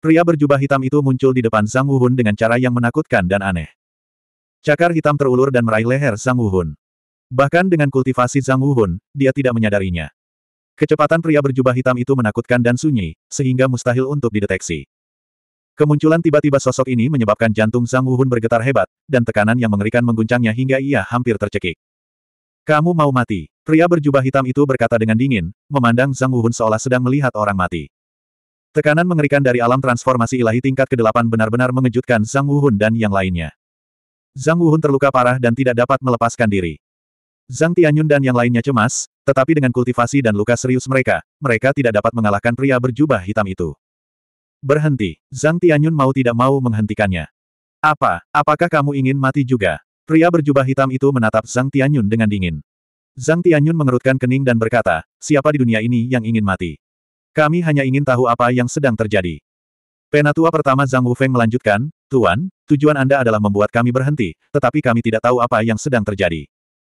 Pria berjubah hitam itu muncul di depan Zhang Wuhun dengan cara yang menakutkan dan aneh. Cakar hitam terulur dan meraih leher Zhang Wuhun. Bahkan dengan kultivasi Zhang Wuhun, dia tidak menyadarinya. Kecepatan pria berjubah hitam itu menakutkan dan sunyi, sehingga mustahil untuk dideteksi. Kemunculan tiba-tiba sosok ini menyebabkan jantung Zhang Wuhun bergetar hebat, dan tekanan yang mengerikan mengguncangnya hingga ia hampir tercekik. Kamu mau mati. Pria berjubah hitam itu berkata dengan dingin, memandang Zhang Wuhun seolah sedang melihat orang mati. Tekanan mengerikan dari alam transformasi ilahi tingkat ke-8 benar-benar mengejutkan Zhang Wuhun dan yang lainnya. Zhang Wuhun terluka parah dan tidak dapat melepaskan diri. Zhang Tianyun dan yang lainnya cemas, tetapi dengan kultivasi dan luka serius mereka, mereka tidak dapat mengalahkan pria berjubah hitam itu. Berhenti. Zhang Tianyun mau tidak mau menghentikannya. Apa, apakah kamu ingin mati juga? Pria berjubah hitam itu menatap Zhang Tianyun dengan dingin. Zhang Tianyun mengerutkan kening dan berkata, siapa di dunia ini yang ingin mati? Kami hanya ingin tahu apa yang sedang terjadi. Penatua pertama Zhang Wufeng melanjutkan, Tuan, tujuan Anda adalah membuat kami berhenti, tetapi kami tidak tahu apa yang sedang terjadi.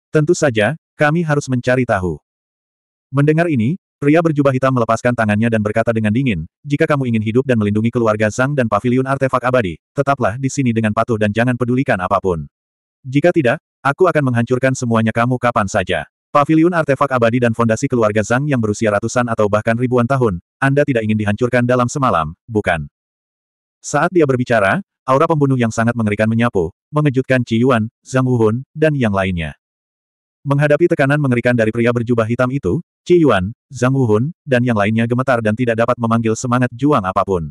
Tentu saja, kami harus mencari tahu. Mendengar ini, pria berjubah hitam melepaskan tangannya dan berkata dengan dingin, jika kamu ingin hidup dan melindungi keluarga Zhang dan Paviliun artefak abadi, tetaplah di sini dengan patuh dan jangan pedulikan apapun. Jika tidak, aku akan menghancurkan semuanya kamu kapan saja. Paviliun artefak abadi dan fondasi keluarga Zhang yang berusia ratusan atau bahkan ribuan tahun, Anda tidak ingin dihancurkan dalam semalam, bukan? Saat dia berbicara, aura pembunuh yang sangat mengerikan menyapu, mengejutkan Ci Yuan, Zhang Wuhun, dan yang lainnya. Menghadapi tekanan mengerikan dari pria berjubah hitam itu, Ci Yuan, Zhang Wuhun, dan yang lainnya gemetar dan tidak dapat memanggil semangat juang apapun.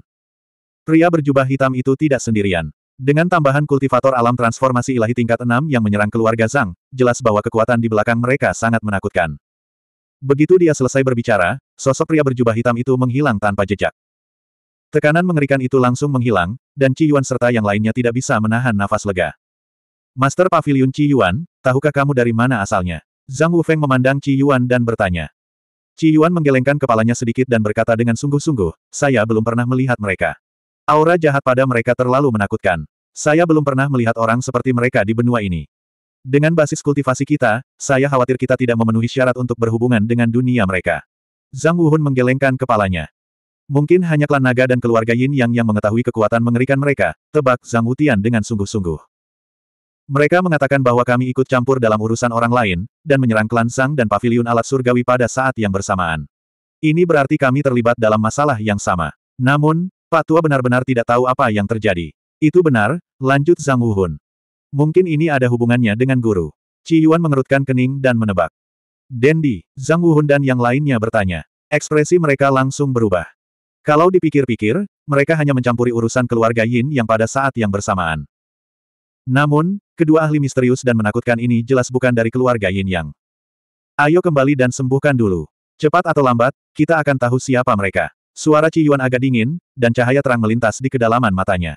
Pria berjubah hitam itu tidak sendirian. Dengan tambahan kultivator alam transformasi ilahi tingkat 6 yang menyerang keluarga Zhang, jelas bahwa kekuatan di belakang mereka sangat menakutkan. Begitu dia selesai berbicara, sosok pria berjubah hitam itu menghilang tanpa jejak. Tekanan mengerikan itu langsung menghilang, dan Ci Yuan serta yang lainnya tidak bisa menahan nafas lega. Master Pavilion Ci Yuan, tahukah kamu dari mana asalnya? Zhang Wufeng memandang Ci Yuan dan bertanya. Ci Yuan menggelengkan kepalanya sedikit dan berkata dengan sungguh-sungguh, saya belum pernah melihat mereka. Aura jahat pada mereka terlalu menakutkan. Saya belum pernah melihat orang seperti mereka di benua ini. Dengan basis kultivasi kita, saya khawatir kita tidak memenuhi syarat untuk berhubungan dengan dunia mereka. Zhang Wuhun menggelengkan kepalanya. Mungkin hanya klan naga dan keluarga Yin Yang yang mengetahui kekuatan mengerikan mereka, tebak Zhang Wutian dengan sungguh-sungguh. Mereka mengatakan bahwa kami ikut campur dalam urusan orang lain, dan menyerang klan Sang dan Paviliun alat surgawi pada saat yang bersamaan. Ini berarti kami terlibat dalam masalah yang sama. Namun, Pak Tua benar-benar tidak tahu apa yang terjadi. Itu benar, lanjut Zhang Wuhun. Mungkin ini ada hubungannya dengan guru. Ci Yuan mengerutkan kening dan menebak. Dendi, Zhang Wuhun dan yang lainnya bertanya. Ekspresi mereka langsung berubah. Kalau dipikir-pikir, mereka hanya mencampuri urusan keluarga Yin yang pada saat yang bersamaan. Namun, kedua ahli misterius dan menakutkan ini jelas bukan dari keluarga Yin Yang. Ayo kembali dan sembuhkan dulu. Cepat atau lambat, kita akan tahu siapa mereka. Suara Ci Yuan agak dingin, dan cahaya terang melintas di kedalaman matanya.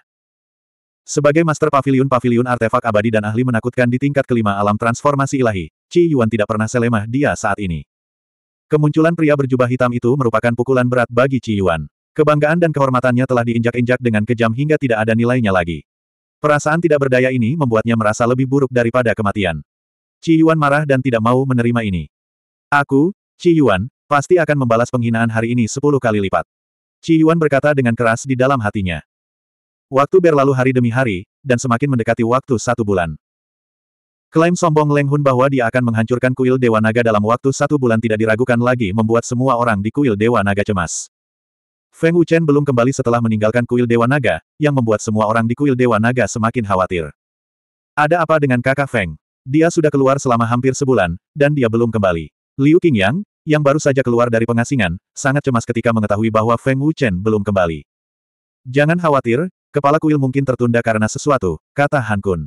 Sebagai master pavilion-pavilion artefak abadi dan ahli menakutkan di tingkat kelima alam transformasi ilahi, Ci Yuan tidak pernah selemah dia saat ini. Kemunculan pria berjubah hitam itu merupakan pukulan berat bagi Ci Yuan. Kebanggaan dan kehormatannya telah diinjak-injak dengan kejam hingga tidak ada nilainya lagi. Perasaan tidak berdaya ini membuatnya merasa lebih buruk daripada kematian. Ci Yuan marah dan tidak mau menerima ini. Aku, Ci Yuan, Pasti akan membalas penghinaan hari ini sepuluh kali lipat. Ci Yuan berkata dengan keras di dalam hatinya. Waktu berlalu hari demi hari, dan semakin mendekati waktu satu bulan. Klaim sombong Leng Hun bahwa dia akan menghancurkan kuil Dewa Naga dalam waktu satu bulan tidak diragukan lagi membuat semua orang di kuil Dewa Naga cemas. Feng Wuchen belum kembali setelah meninggalkan kuil Dewa Naga, yang membuat semua orang di kuil Dewa Naga semakin khawatir. Ada apa dengan kakak Feng? Dia sudah keluar selama hampir sebulan, dan dia belum kembali. Liu Qingyang, yang baru saja keluar dari pengasingan, sangat cemas ketika mengetahui bahwa Feng Wuchen belum kembali. Jangan khawatir, kepala kuil mungkin tertunda karena sesuatu, kata Han Kun.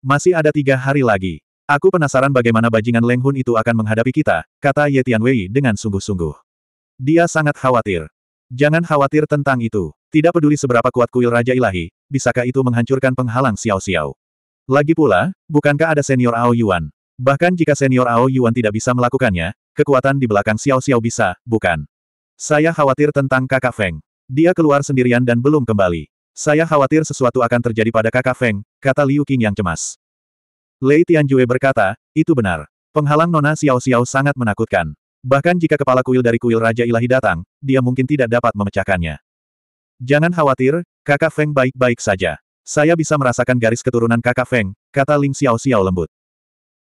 Masih ada tiga hari lagi. Aku penasaran bagaimana bajingan Leng Hun itu akan menghadapi kita, kata Ye Tianwei dengan sungguh-sungguh. Dia sangat khawatir. Jangan khawatir tentang itu. Tidak peduli seberapa kuat kuil Raja Ilahi, bisakah itu menghancurkan penghalang Xiao Xiao. Lagi pula, bukankah ada senior Ao Yuan? Bahkan jika senior Ao Yuan tidak bisa melakukannya, kekuatan di belakang Xiao Xiao bisa, bukan? Saya khawatir tentang kakak Feng. Dia keluar sendirian dan belum kembali. Saya khawatir sesuatu akan terjadi pada kakak Feng, kata Liu Qing yang cemas. Lei Tianjue berkata, itu benar. Penghalang Nona Xiao Xiao sangat menakutkan. Bahkan jika kepala kuil dari kuil Raja Ilahi datang, dia mungkin tidak dapat memecahkannya. Jangan khawatir, kakak Feng baik-baik saja. Saya bisa merasakan garis keturunan kakak Feng, kata Ling Xiao Xiao lembut.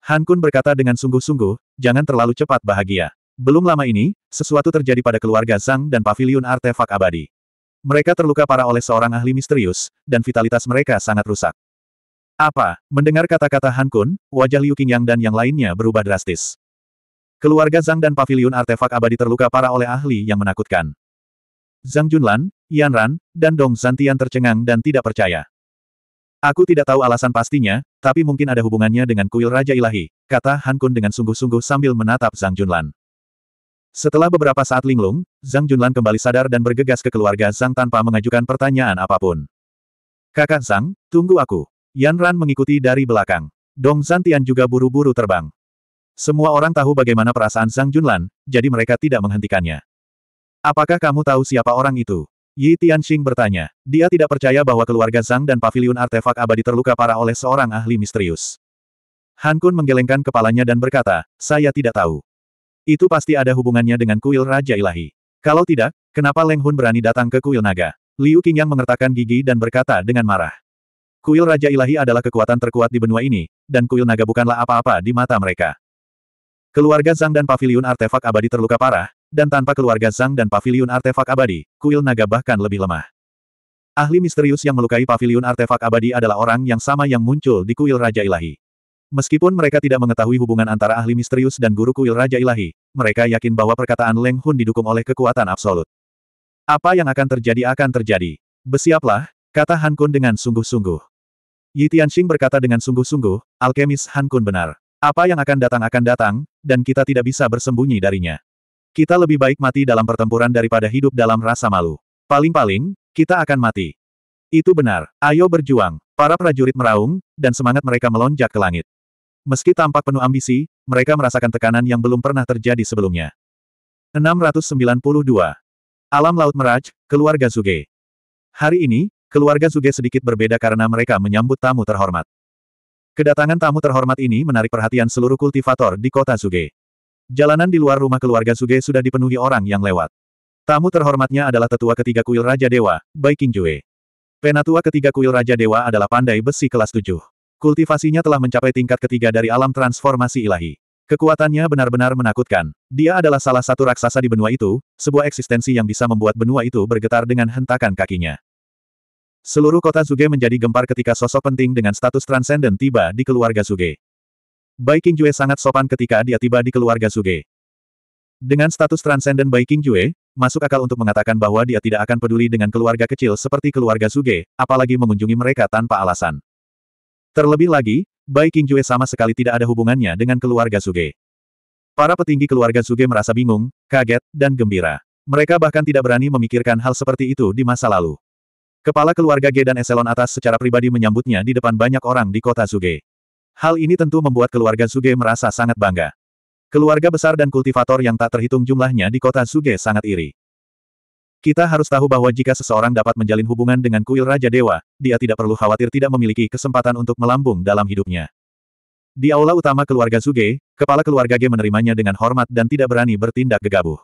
Han Kun berkata dengan sungguh-sungguh, jangan terlalu cepat bahagia. Belum lama ini, sesuatu terjadi pada keluarga Zhang dan Paviliun artefak abadi. Mereka terluka parah oleh seorang ahli misterius, dan vitalitas mereka sangat rusak. Apa? Mendengar kata-kata Han Kun, wajah Liu Qingyang dan yang lainnya berubah drastis. Keluarga Zhang dan Paviliun artefak abadi terluka parah oleh ahli yang menakutkan. Zhang Junlan, Yan Ran, dan Dong Zantian tercengang dan tidak percaya. Aku tidak tahu alasan pastinya, tapi mungkin ada hubungannya dengan kuil Raja Ilahi, kata Han Kun dengan sungguh-sungguh sambil menatap Zhang Junlan. Setelah beberapa saat linglung, Zhang Junlan kembali sadar dan bergegas ke keluarga Zhang tanpa mengajukan pertanyaan apapun. Kakak Zhang, tunggu aku. Yan Ran mengikuti dari belakang. Dong Zantian juga buru-buru terbang. Semua orang tahu bagaimana perasaan Zhang Junlan, jadi mereka tidak menghentikannya. Apakah kamu tahu siapa orang itu? Yi Tianxing bertanya. Dia tidak percaya bahwa keluarga Zhang dan Paviliun artefak abadi terluka parah oleh seorang ahli misterius. Han Kun menggelengkan kepalanya dan berkata, saya tidak tahu. Itu pasti ada hubungannya dengan kuil Raja Ilahi. Kalau tidak, kenapa Leng Hun berani datang ke kuil naga? Liu Qingyang mengertakkan gigi dan berkata dengan marah. Kuil Raja Ilahi adalah kekuatan terkuat di benua ini, dan kuil naga bukanlah apa-apa di mata mereka. Keluarga Zhang dan Paviliun artefak abadi terluka parah, dan tanpa keluarga Zhang dan pavilion artefak abadi, kuil naga bahkan lebih lemah. Ahli misterius yang melukai pavilion artefak abadi adalah orang yang sama yang muncul di kuil Raja Ilahi. Meskipun mereka tidak mengetahui hubungan antara ahli misterius dan guru kuil Raja Ilahi, mereka yakin bahwa perkataan Leng Hun didukung oleh kekuatan absolut. Apa yang akan terjadi akan terjadi. Besiaplah, kata Han Kun dengan sungguh-sungguh. Yi Tianxing berkata dengan sungguh-sungguh, alkemis Han Kun benar. Apa yang akan datang akan datang, dan kita tidak bisa bersembunyi darinya. Kita lebih baik mati dalam pertempuran daripada hidup dalam rasa malu. Paling-paling, kita akan mati. Itu benar, ayo berjuang. Para prajurit meraung, dan semangat mereka melonjak ke langit. Meski tampak penuh ambisi, mereka merasakan tekanan yang belum pernah terjadi sebelumnya. 692. Alam Laut Meraj, Keluarga Zuge. Hari ini, keluarga Zuge sedikit berbeda karena mereka menyambut tamu terhormat. Kedatangan tamu terhormat ini menarik perhatian seluruh kultivator di kota Zuge. Jalanan di luar rumah keluarga Suge sudah dipenuhi orang yang lewat. Tamu terhormatnya adalah tetua ketiga kuil Raja Dewa, Bai Jue. Penatua ketiga kuil Raja Dewa adalah pandai besi kelas 7. Kultivasinya telah mencapai tingkat ketiga dari alam transformasi ilahi. Kekuatannya benar-benar menakutkan. Dia adalah salah satu raksasa di benua itu, sebuah eksistensi yang bisa membuat benua itu bergetar dengan hentakan kakinya. Seluruh kota Suge menjadi gempar ketika sosok penting dengan status transenden tiba di keluarga Suge. Baiking Jue sangat sopan ketika dia tiba di keluarga Suge. Dengan status transenden Baiking Jue, masuk akal untuk mengatakan bahwa dia tidak akan peduli dengan keluarga kecil seperti keluarga Suge, apalagi mengunjungi mereka tanpa alasan. Terlebih lagi, Baiking Jue sama sekali tidak ada hubungannya dengan keluarga Suge. Para petinggi keluarga Suge merasa bingung, kaget, dan gembira. Mereka bahkan tidak berani memikirkan hal seperti itu di masa lalu. Kepala keluarga G dan Eselon atas secara pribadi menyambutnya di depan banyak orang di kota Suge. Hal ini tentu membuat keluarga Suge merasa sangat bangga. Keluarga besar dan kultivator yang tak terhitung jumlahnya di kota Suge sangat iri. Kita harus tahu bahwa jika seseorang dapat menjalin hubungan dengan kuil Raja Dewa, dia tidak perlu khawatir tidak memiliki kesempatan untuk melambung dalam hidupnya. Di aula utama keluarga Suge, kepala keluarga G menerimanya dengan hormat dan tidak berani bertindak gegabah.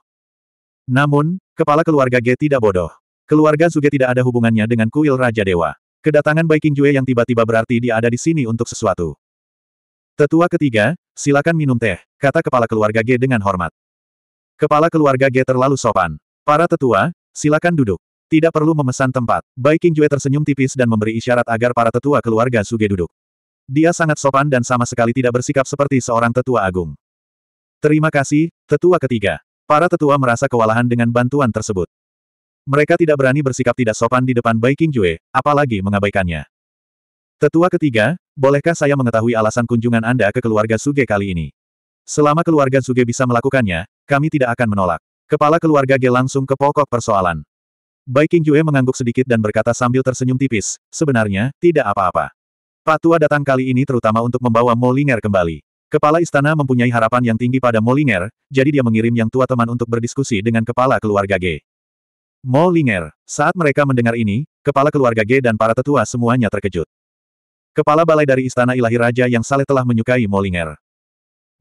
Namun, kepala keluarga G tidak bodoh. Keluarga Suge tidak ada hubungannya dengan kuil Raja Dewa. Kedatangan Baiking Jue yang tiba-tiba berarti dia ada di sini untuk sesuatu. Tetua ketiga, silakan minum teh, kata kepala keluarga G dengan hormat. Kepala keluarga G terlalu sopan. Para tetua, silakan duduk. Tidak perlu memesan tempat. King Jue tersenyum tipis dan memberi isyarat agar para tetua keluarga Suge duduk. Dia sangat sopan dan sama sekali tidak bersikap seperti seorang tetua agung. Terima kasih, tetua ketiga. Para tetua merasa kewalahan dengan bantuan tersebut. Mereka tidak berani bersikap tidak sopan di depan Baiking Jue, apalagi mengabaikannya. Tetua ketiga, bolehkah saya mengetahui alasan kunjungan Anda ke keluarga Suge kali ini? Selama keluarga Suge bisa melakukannya, kami tidak akan menolak. Kepala keluarga Ge langsung ke pokok persoalan. King Yue mengangguk sedikit dan berkata sambil tersenyum tipis, sebenarnya, tidak apa-apa. Pak tua datang kali ini terutama untuk membawa Molinger kembali. Kepala istana mempunyai harapan yang tinggi pada Molinger, jadi dia mengirim yang tua teman untuk berdiskusi dengan kepala keluarga G. Molinger, saat mereka mendengar ini, kepala keluarga G dan para tetua semuanya terkejut. Kepala balai dari Istana Ilahi Raja yang Saleh telah menyukai Molinger.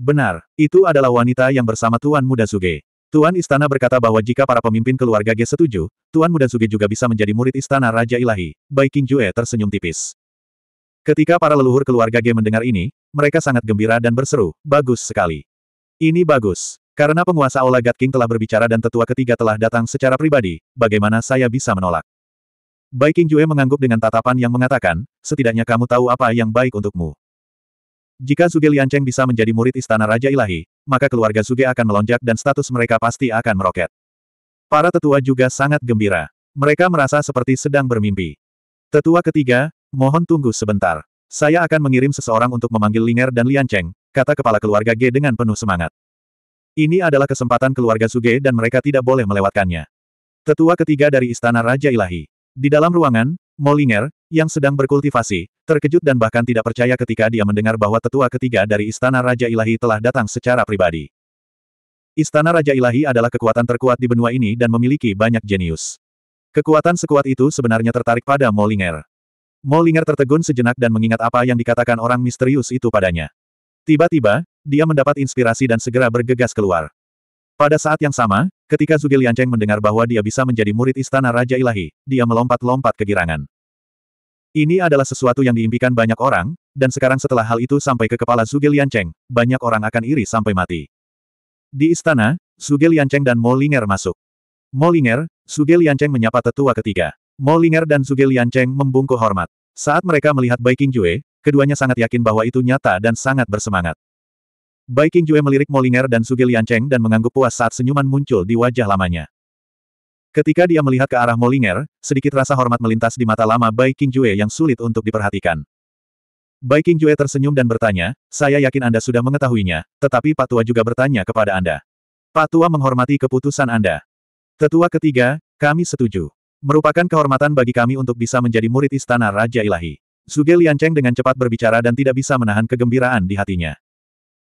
Benar, itu adalah wanita yang bersama Tuan Muda Suge. Tuan Istana berkata bahwa jika para pemimpin keluarga G setuju, Tuan Muda Suge juga bisa menjadi murid Istana Raja Ilahi. Bai Jue tersenyum tipis. Ketika para leluhur keluarga G mendengar ini, mereka sangat gembira dan berseru, bagus sekali. Ini bagus. Karena penguasa Aula God King telah berbicara dan tetua ketiga telah datang secara pribadi, bagaimana saya bisa menolak? Baiking Jue mengangguk dengan tatapan yang mengatakan, setidaknya kamu tahu apa yang baik untukmu. Jika Suge Liancheng bisa menjadi murid Istana Raja Ilahi, maka keluarga Suge akan melonjak dan status mereka pasti akan meroket. Para tetua juga sangat gembira. Mereka merasa seperti sedang bermimpi. Tetua ketiga, mohon tunggu sebentar. Saya akan mengirim seseorang untuk memanggil Linger dan Liancheng, kata kepala keluarga G dengan penuh semangat. Ini adalah kesempatan keluarga Suge dan mereka tidak boleh melewatkannya. Tetua ketiga dari Istana Raja Ilahi. Di dalam ruangan, Molinger, yang sedang berkultivasi, terkejut dan bahkan tidak percaya ketika dia mendengar bahwa tetua ketiga dari Istana Raja Ilahi telah datang secara pribadi. Istana Raja Ilahi adalah kekuatan terkuat di benua ini dan memiliki banyak jenius. Kekuatan sekuat itu sebenarnya tertarik pada Molinger. Molinger tertegun sejenak dan mengingat apa yang dikatakan orang misterius itu padanya. Tiba-tiba, dia mendapat inspirasi dan segera bergegas keluar. Pada saat yang sama, ketika Zuge Liancheng mendengar bahwa dia bisa menjadi murid istana Raja Ilahi, dia melompat-lompat kegirangan. Ini adalah sesuatu yang diimpikan banyak orang, dan sekarang setelah hal itu sampai ke kepala Zuge Liancheng, banyak orang akan iri sampai mati. Di istana, Zuge Liancheng dan Mo Linger masuk. Mo Linger, Zuge Liancheng menyapa tetua ketiga. Mo Linger dan Zuge Liancheng membungkuk hormat. Saat mereka melihat Baiking Yue. keduanya sangat yakin bahwa itu nyata dan sangat bersemangat. Bai Jue melirik Molinger dan Suge Liancheng dan mengangguk puas saat senyuman muncul di wajah lamanya. Ketika dia melihat ke arah Molinger, sedikit rasa hormat melintas di mata lama Bai Jue yang sulit untuk diperhatikan. Bai Jue tersenyum dan bertanya, saya yakin Anda sudah mengetahuinya, tetapi Patua juga bertanya kepada Anda. Patua menghormati keputusan Anda. Tetua ketiga, kami setuju. Merupakan kehormatan bagi kami untuk bisa menjadi murid istana Raja Ilahi. Suge Liancheng dengan cepat berbicara dan tidak bisa menahan kegembiraan di hatinya.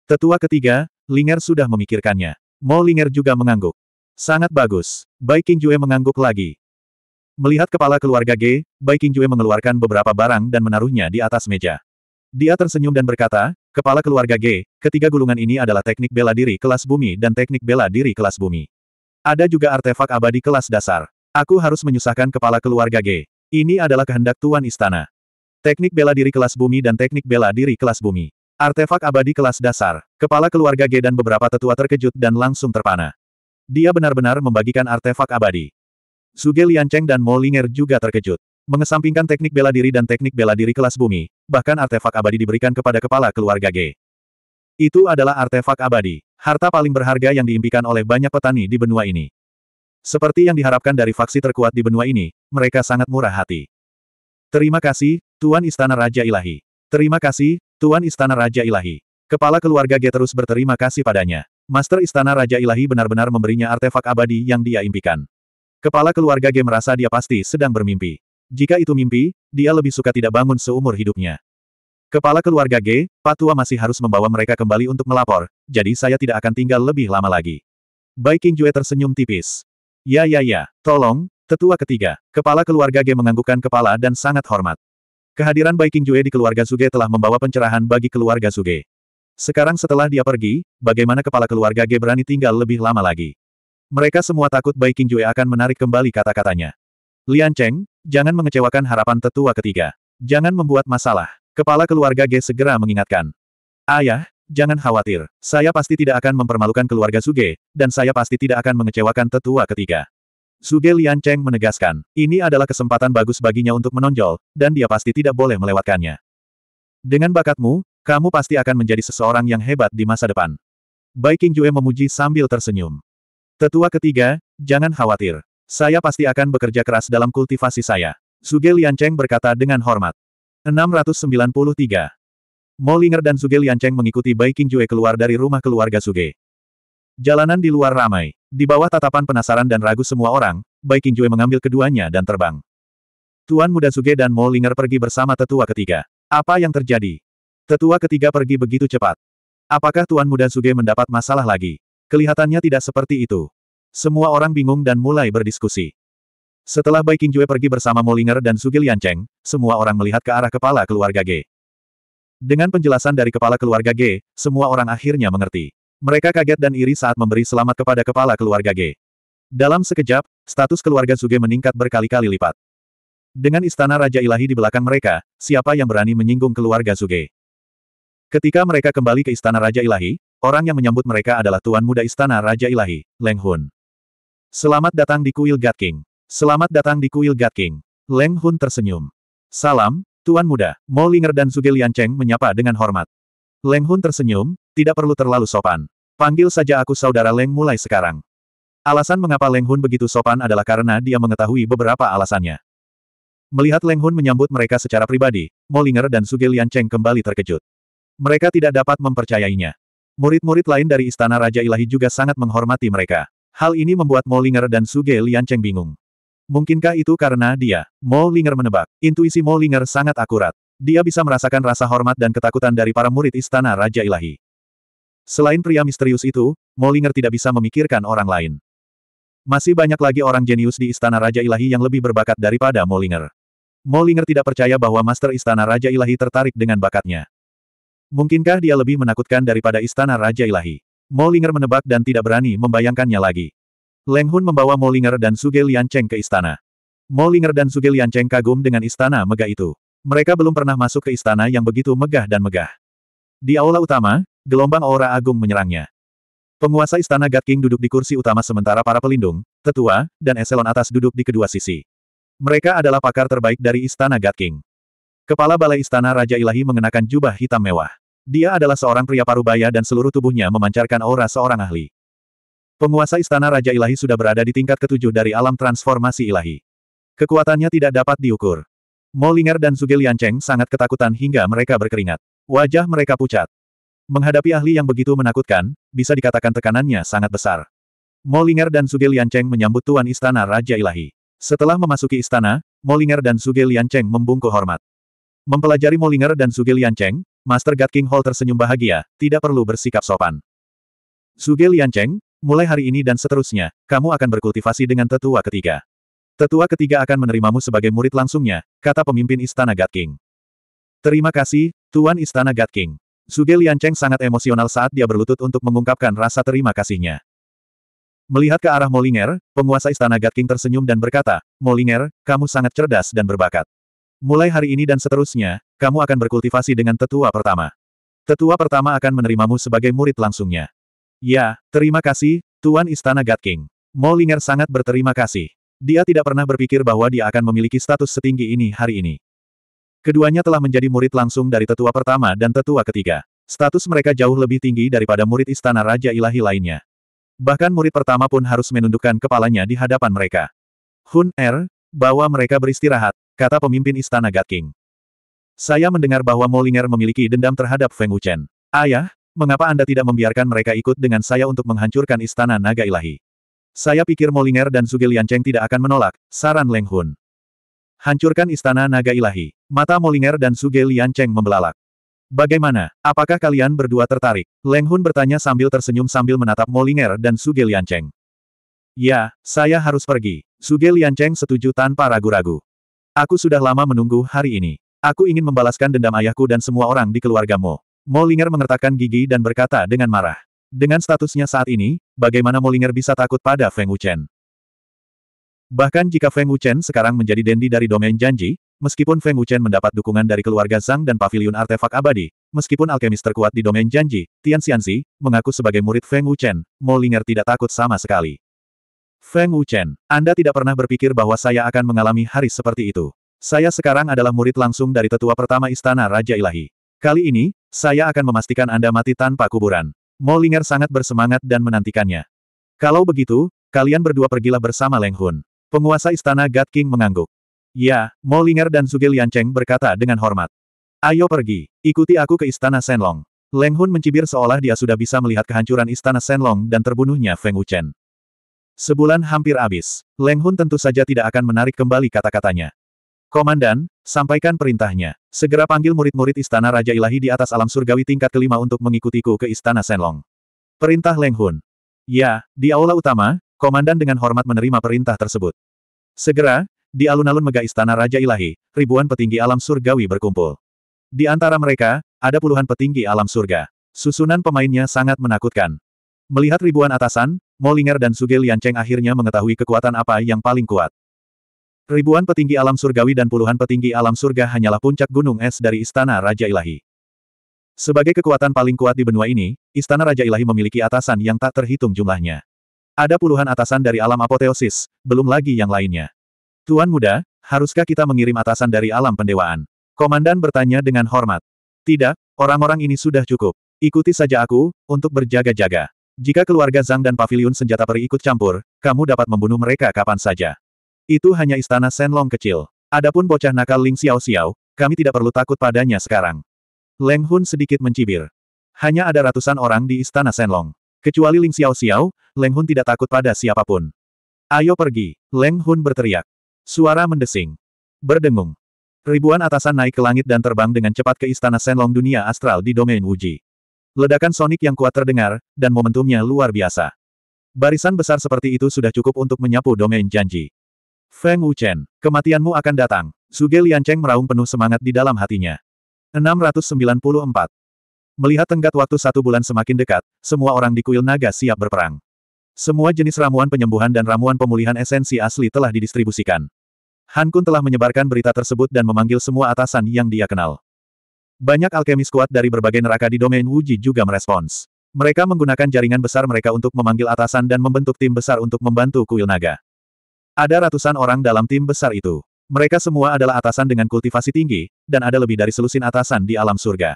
Tetua ketiga, Linger sudah memikirkannya. Mo Linger juga mengangguk. Sangat bagus. Bai Jue mengangguk lagi. Melihat kepala keluarga G, Bai Jue mengeluarkan beberapa barang dan menaruhnya di atas meja. Dia tersenyum dan berkata, Kepala keluarga G, ketiga gulungan ini adalah teknik bela diri kelas bumi dan teknik bela diri kelas bumi. Ada juga artefak abadi kelas dasar. Aku harus menyusahkan kepala keluarga G. Ini adalah kehendak Tuan Istana. Teknik bela diri kelas bumi dan teknik bela diri kelas bumi. Artefak abadi kelas dasar, kepala keluarga G dan beberapa tetua terkejut dan langsung terpana. Dia benar-benar membagikan artefak abadi. Suge Liancheng dan Mo Linger juga terkejut. Mengesampingkan teknik bela diri dan teknik bela diri kelas bumi, bahkan artefak abadi diberikan kepada kepala keluarga G. Itu adalah artefak abadi, harta paling berharga yang diimpikan oleh banyak petani di benua ini. Seperti yang diharapkan dari faksi terkuat di benua ini, mereka sangat murah hati. Terima kasih, Tuan Istana Raja Ilahi. Terima kasih, Tuan Istana Raja Ilahi. Kepala keluarga G terus berterima kasih padanya. Master Istana Raja Ilahi benar-benar memberinya artefak abadi yang dia impikan. Kepala keluarga G merasa dia pasti sedang bermimpi. Jika itu mimpi, dia lebih suka tidak bangun seumur hidupnya. Kepala keluarga G, Patua masih harus membawa mereka kembali untuk melapor, jadi saya tidak akan tinggal lebih lama lagi. King Jue tersenyum tipis. Ya ya ya, tolong, tetua ketiga. Kepala keluarga G menganggukkan kepala dan sangat hormat. Kehadiran Baiking Jue di keluarga Suge telah membawa pencerahan bagi keluarga Suge. Sekarang setelah dia pergi, bagaimana kepala keluarga Ge berani tinggal lebih lama lagi? Mereka semua takut Baiking Jue akan menarik kembali kata-katanya. Lian Cheng, jangan mengecewakan harapan tetua ketiga. Jangan membuat masalah. Kepala keluarga Ge segera mengingatkan. Ayah, jangan khawatir. Saya pasti tidak akan mempermalukan keluarga Suge, dan saya pasti tidak akan mengecewakan tetua ketiga. Suge Lian Cheng menegaskan, ini adalah kesempatan bagus baginya untuk menonjol, dan dia pasti tidak boleh melewatkannya. Dengan bakatmu, kamu pasti akan menjadi seseorang yang hebat di masa depan. Bai Jue memuji sambil tersenyum. Tetua ketiga, jangan khawatir. Saya pasti akan bekerja keras dalam kultivasi saya. Suge Cheng berkata dengan hormat. 693. Molinger dan Suge Cheng mengikuti Bai Jue keluar dari rumah keluarga Suge. Jalanan di luar ramai. Di bawah tatapan penasaran dan ragu semua orang, Bai Qingjue mengambil keduanya dan terbang. Tuan Muda Suge dan Mo Linger pergi bersama tetua ketiga. Apa yang terjadi? Tetua ketiga pergi begitu cepat. Apakah Tuan Muda Suge mendapat masalah lagi? Kelihatannya tidak seperti itu. Semua orang bingung dan mulai berdiskusi. Setelah Bai Qingjue pergi bersama Molinger dan Suge Liancheng, semua orang melihat ke arah kepala keluarga G. Dengan penjelasan dari kepala keluarga G, semua orang akhirnya mengerti. Mereka kaget dan iri saat memberi selamat kepada kepala keluarga G. Dalam sekejap, status keluarga Zuge meningkat berkali-kali lipat. Dengan istana Raja Ilahi di belakang mereka, siapa yang berani menyinggung keluarga Zuge? Ketika mereka kembali ke istana Raja Ilahi, orang yang menyambut mereka adalah Tuan Muda Istana Raja Ilahi, Leng Hun. Selamat datang di Kuil God King. Selamat datang di Kuil God King. Leng Hun tersenyum. Salam, Tuan Muda. Mo Linger dan Zuge Liancheng menyapa dengan hormat. Leng Hun tersenyum, tidak perlu terlalu sopan. Panggil saja aku saudara Leng mulai sekarang. Alasan mengapa Leng Hun begitu sopan adalah karena dia mengetahui beberapa alasannya. Melihat Leng Hun menyambut mereka secara pribadi, Molinger dan Suge Lian Cheng kembali terkejut. Mereka tidak dapat mempercayainya. Murid-murid lain dari Istana Raja Ilahi juga sangat menghormati mereka. Hal ini membuat Molinger dan Suge Lian Cheng bingung. Mungkinkah itu karena dia? Molinger menebak. Intuisi Molinger sangat akurat. Dia bisa merasakan rasa hormat dan ketakutan dari para murid Istana Raja Ilahi. Selain pria misterius itu, Molinger tidak bisa memikirkan orang lain. Masih banyak lagi orang jenius di Istana Raja Ilahi yang lebih berbakat daripada Molinger. Molinger tidak percaya bahwa Master Istana Raja Ilahi tertarik dengan bakatnya. Mungkinkah dia lebih menakutkan daripada Istana Raja Ilahi? Molinger menebak dan tidak berani membayangkannya lagi. Leng Hun membawa Molinger dan Suge Liancheng ke istana. Molinger dan Suge Liancheng kagum dengan istana megah itu. Mereka belum pernah masuk ke istana yang begitu megah dan megah. Di aula utama, gelombang aura agung menyerangnya. Penguasa istana God King duduk di kursi utama sementara para pelindung, tetua, dan eselon atas duduk di kedua sisi. Mereka adalah pakar terbaik dari istana God King. Kepala Balai Istana Raja Ilahi mengenakan jubah hitam mewah. Dia adalah seorang pria parubaya dan seluruh tubuhnya memancarkan aura seorang ahli. Penguasa Istana Raja Ilahi sudah berada di tingkat ketujuh dari alam transformasi ilahi. Kekuatannya tidak dapat diukur. Molinger dan Zhuge Liancheng sangat ketakutan hingga mereka berkeringat. Wajah mereka pucat. Menghadapi ahli yang begitu menakutkan, bisa dikatakan tekanannya sangat besar. Molinger dan Suge Liancheng menyambut Tuan Istana Raja Ilahi. Setelah memasuki istana, Molinger dan Suge Liancheng membungkuk hormat. Mempelajari Molinger dan Suge Liancheng, Master God King Hall tersenyum bahagia, tidak perlu bersikap sopan. Suge Liancheng, mulai hari ini dan seterusnya, kamu akan berkultivasi dengan tetua ketiga. Tetua ketiga akan menerimamu sebagai murid langsungnya, kata pemimpin Istana God King. Terima kasih, Tuan Istana God King. Zuge Liancheng sangat emosional saat dia berlutut untuk mengungkapkan rasa terima kasihnya. Melihat ke arah Molinger, penguasa istana God King tersenyum dan berkata, Molinger, kamu sangat cerdas dan berbakat. Mulai hari ini dan seterusnya, kamu akan berkultivasi dengan tetua pertama. Tetua pertama akan menerimamu sebagai murid langsungnya. Ya, terima kasih, Tuan Istana God King. Molinger sangat berterima kasih. Dia tidak pernah berpikir bahwa dia akan memiliki status setinggi ini hari ini. Keduanya telah menjadi murid langsung dari tetua pertama dan tetua ketiga. Status mereka jauh lebih tinggi daripada murid istana Raja Ilahi lainnya. Bahkan murid pertama pun harus menundukkan kepalanya di hadapan mereka. Hun Er, bawa mereka beristirahat, kata pemimpin istana God King. Saya mendengar bahwa Molinger memiliki dendam terhadap Feng Wuchen. Ayah, mengapa Anda tidak membiarkan mereka ikut dengan saya untuk menghancurkan istana naga ilahi? Saya pikir Molinger dan Zhuge Liancheng tidak akan menolak, saran Leng Hun. Hancurkan istana naga ilahi. Mata Molinger dan Suge Lian Cheng membelalak. Bagaimana, apakah kalian berdua tertarik? Leng Hun bertanya sambil tersenyum sambil menatap Molinger dan Suge Lian Cheng. Ya, saya harus pergi. Suge Lian Cheng setuju tanpa ragu-ragu. Aku sudah lama menunggu hari ini. Aku ingin membalaskan dendam ayahku dan semua orang di keluargamu. Molinger mengertakkan gigi dan berkata dengan marah. Dengan statusnya saat ini, bagaimana Molinger bisa takut pada Feng Wuchen? Bahkan jika Feng Wuchen sekarang menjadi dendi dari domain janji, meskipun Feng Wuchen mendapat dukungan dari keluarga Zhang dan pavilion artefak abadi, meskipun alkemis terkuat di domain janji, Tian Xianzi, mengaku sebagai murid Feng Wuchen, Mo Linger tidak takut sama sekali. Feng Wuchen, Anda tidak pernah berpikir bahwa saya akan mengalami hari seperti itu. Saya sekarang adalah murid langsung dari tetua pertama Istana Raja Ilahi. Kali ini, saya akan memastikan Anda mati tanpa kuburan. Mo Linger sangat bersemangat dan menantikannya. Kalau begitu, kalian berdua pergilah bersama Leng Hun. Penguasa istana God King mengangguk. Ya, Molinger dan Zuge Liancheng berkata dengan hormat. Ayo pergi, ikuti aku ke istana Senlong. Leng Hun mencibir seolah dia sudah bisa melihat kehancuran istana Senlong dan terbunuhnya Feng Wuchen. Sebulan hampir habis, Leng Hun tentu saja tidak akan menarik kembali kata-katanya. Komandan, sampaikan perintahnya. Segera panggil murid-murid istana Raja Ilahi di atas alam surgawi tingkat kelima untuk mengikutiku ke istana Senlong. Perintah Leng Hun. Ya, di aula utama, komandan dengan hormat menerima perintah tersebut. Segera, di alun-alun mega istana Raja Ilahi, ribuan petinggi alam surgawi berkumpul. Di antara mereka, ada puluhan petinggi alam surga. Susunan pemainnya sangat menakutkan. Melihat ribuan atasan, Molinger dan Suge Liancheng akhirnya mengetahui kekuatan apa yang paling kuat. Ribuan petinggi alam surgawi dan puluhan petinggi alam surga hanyalah puncak gunung es dari Istana Raja Ilahi. Sebagai kekuatan paling kuat di benua ini, Istana Raja Ilahi memiliki atasan yang tak terhitung jumlahnya. Ada puluhan atasan dari alam apoteosis, belum lagi yang lainnya. Tuan muda, haruskah kita mengirim atasan dari alam pendewaan? Komandan bertanya dengan hormat. Tidak, orang-orang ini sudah cukup. Ikuti saja aku, untuk berjaga-jaga. Jika keluarga Zhang dan Paviliun senjata peri ikut campur, kamu dapat membunuh mereka kapan saja. Itu hanya istana Senlong kecil. Adapun bocah nakal Ling Xiao Xiao, kami tidak perlu takut padanya sekarang. Leng Hun sedikit mencibir. Hanya ada ratusan orang di istana Senlong. Kecuali Ling Xiao Xiao, Leng Hun tidak takut pada siapapun. Ayo pergi, Leng Hun berteriak. Suara mendesing. Berdengung. Ribuan atasan naik ke langit dan terbang dengan cepat ke istana Senlong dunia astral di domain Wuji. Ledakan sonik yang kuat terdengar, dan momentumnya luar biasa. Barisan besar seperti itu sudah cukup untuk menyapu domain janji. Feng Wuchen, kematianmu akan datang. Suge Liancheng meraung penuh semangat di dalam hatinya. 694. Melihat tenggat waktu satu bulan semakin dekat, semua orang di kuil naga siap berperang. Semua jenis ramuan penyembuhan dan ramuan pemulihan esensi asli telah didistribusikan. Han Kun telah menyebarkan berita tersebut dan memanggil semua atasan yang dia kenal. Banyak alkemis kuat dari berbagai neraka di domain Wuji juga merespons. Mereka menggunakan jaringan besar mereka untuk memanggil atasan dan membentuk tim besar untuk membantu kuil naga. Ada ratusan orang dalam tim besar itu. Mereka semua adalah atasan dengan kultivasi tinggi, dan ada lebih dari selusin atasan di alam surga.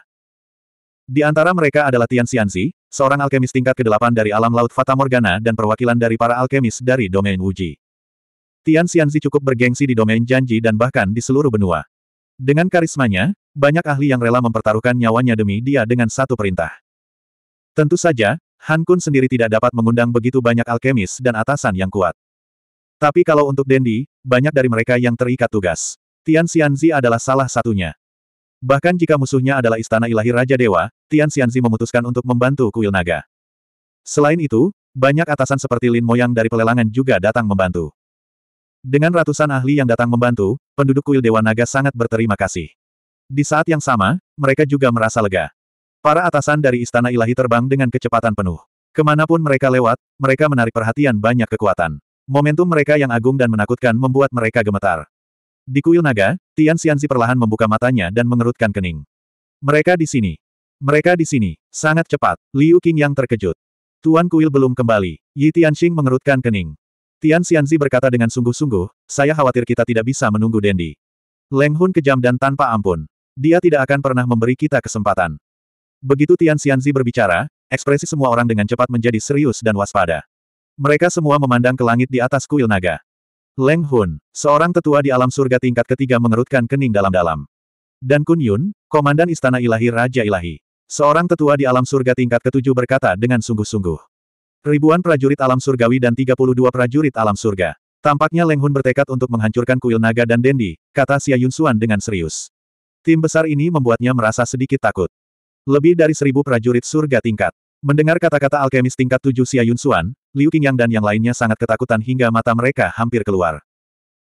Di antara mereka adalah Tian Xianzi, seorang alkemis tingkat ke-8 dari alam laut Fata Morgana dan perwakilan dari para alkemis dari domain Wuji. Tian Xianzi cukup bergengsi di domain janji dan bahkan di seluruh benua. Dengan karismanya, banyak ahli yang rela mempertaruhkan nyawanya demi dia dengan satu perintah. Tentu saja, Han Kun sendiri tidak dapat mengundang begitu banyak alkemis dan atasan yang kuat. Tapi kalau untuk Dendi, banyak dari mereka yang terikat tugas. Tian Xianzi adalah salah satunya. Bahkan jika musuhnya adalah istana ilahi Raja Dewa, Tian Xianzi memutuskan untuk membantu kuil naga. Selain itu, banyak atasan seperti Lin Moyang dari pelelangan juga datang membantu. Dengan ratusan ahli yang datang membantu, penduduk kuil Dewa Naga sangat berterima kasih. Di saat yang sama, mereka juga merasa lega. Para atasan dari Istana Ilahi terbang dengan kecepatan penuh. Kemanapun mereka lewat, mereka menarik perhatian banyak kekuatan. Momentum mereka yang agung dan menakutkan membuat mereka gemetar. Di kuil naga, Tian Xianzi perlahan membuka matanya dan mengerutkan kening. Mereka di sini. Mereka di sini. Sangat cepat. Liu Qing yang terkejut. Tuan kuil belum kembali. Yi Tianxing mengerutkan kening. Tian Xianzi berkata dengan sungguh-sungguh, saya khawatir kita tidak bisa menunggu Dendi. Leng Hun kejam dan tanpa ampun. Dia tidak akan pernah memberi kita kesempatan. Begitu Tian Xianzi berbicara, ekspresi semua orang dengan cepat menjadi serius dan waspada. Mereka semua memandang ke langit di atas kuil naga. Leng Hun, seorang tetua di alam surga tingkat ketiga mengerutkan kening dalam-dalam. Dan Kun Yun, komandan istana ilahi Raja Ilahi. Seorang tetua di alam surga tingkat ketujuh berkata dengan sungguh-sungguh. Ribuan prajurit alam surgawi dan 32 prajurit alam surga. Tampaknya Leng Hun bertekad untuk menghancurkan kuil naga dan dendi, kata Xia Yun Xuan dengan serius. Tim besar ini membuatnya merasa sedikit takut. Lebih dari seribu prajurit surga tingkat. Mendengar kata-kata alkemis tingkat tujuh Xia Yun Xuan, Liu Qingyang dan yang lainnya sangat ketakutan hingga mata mereka hampir keluar.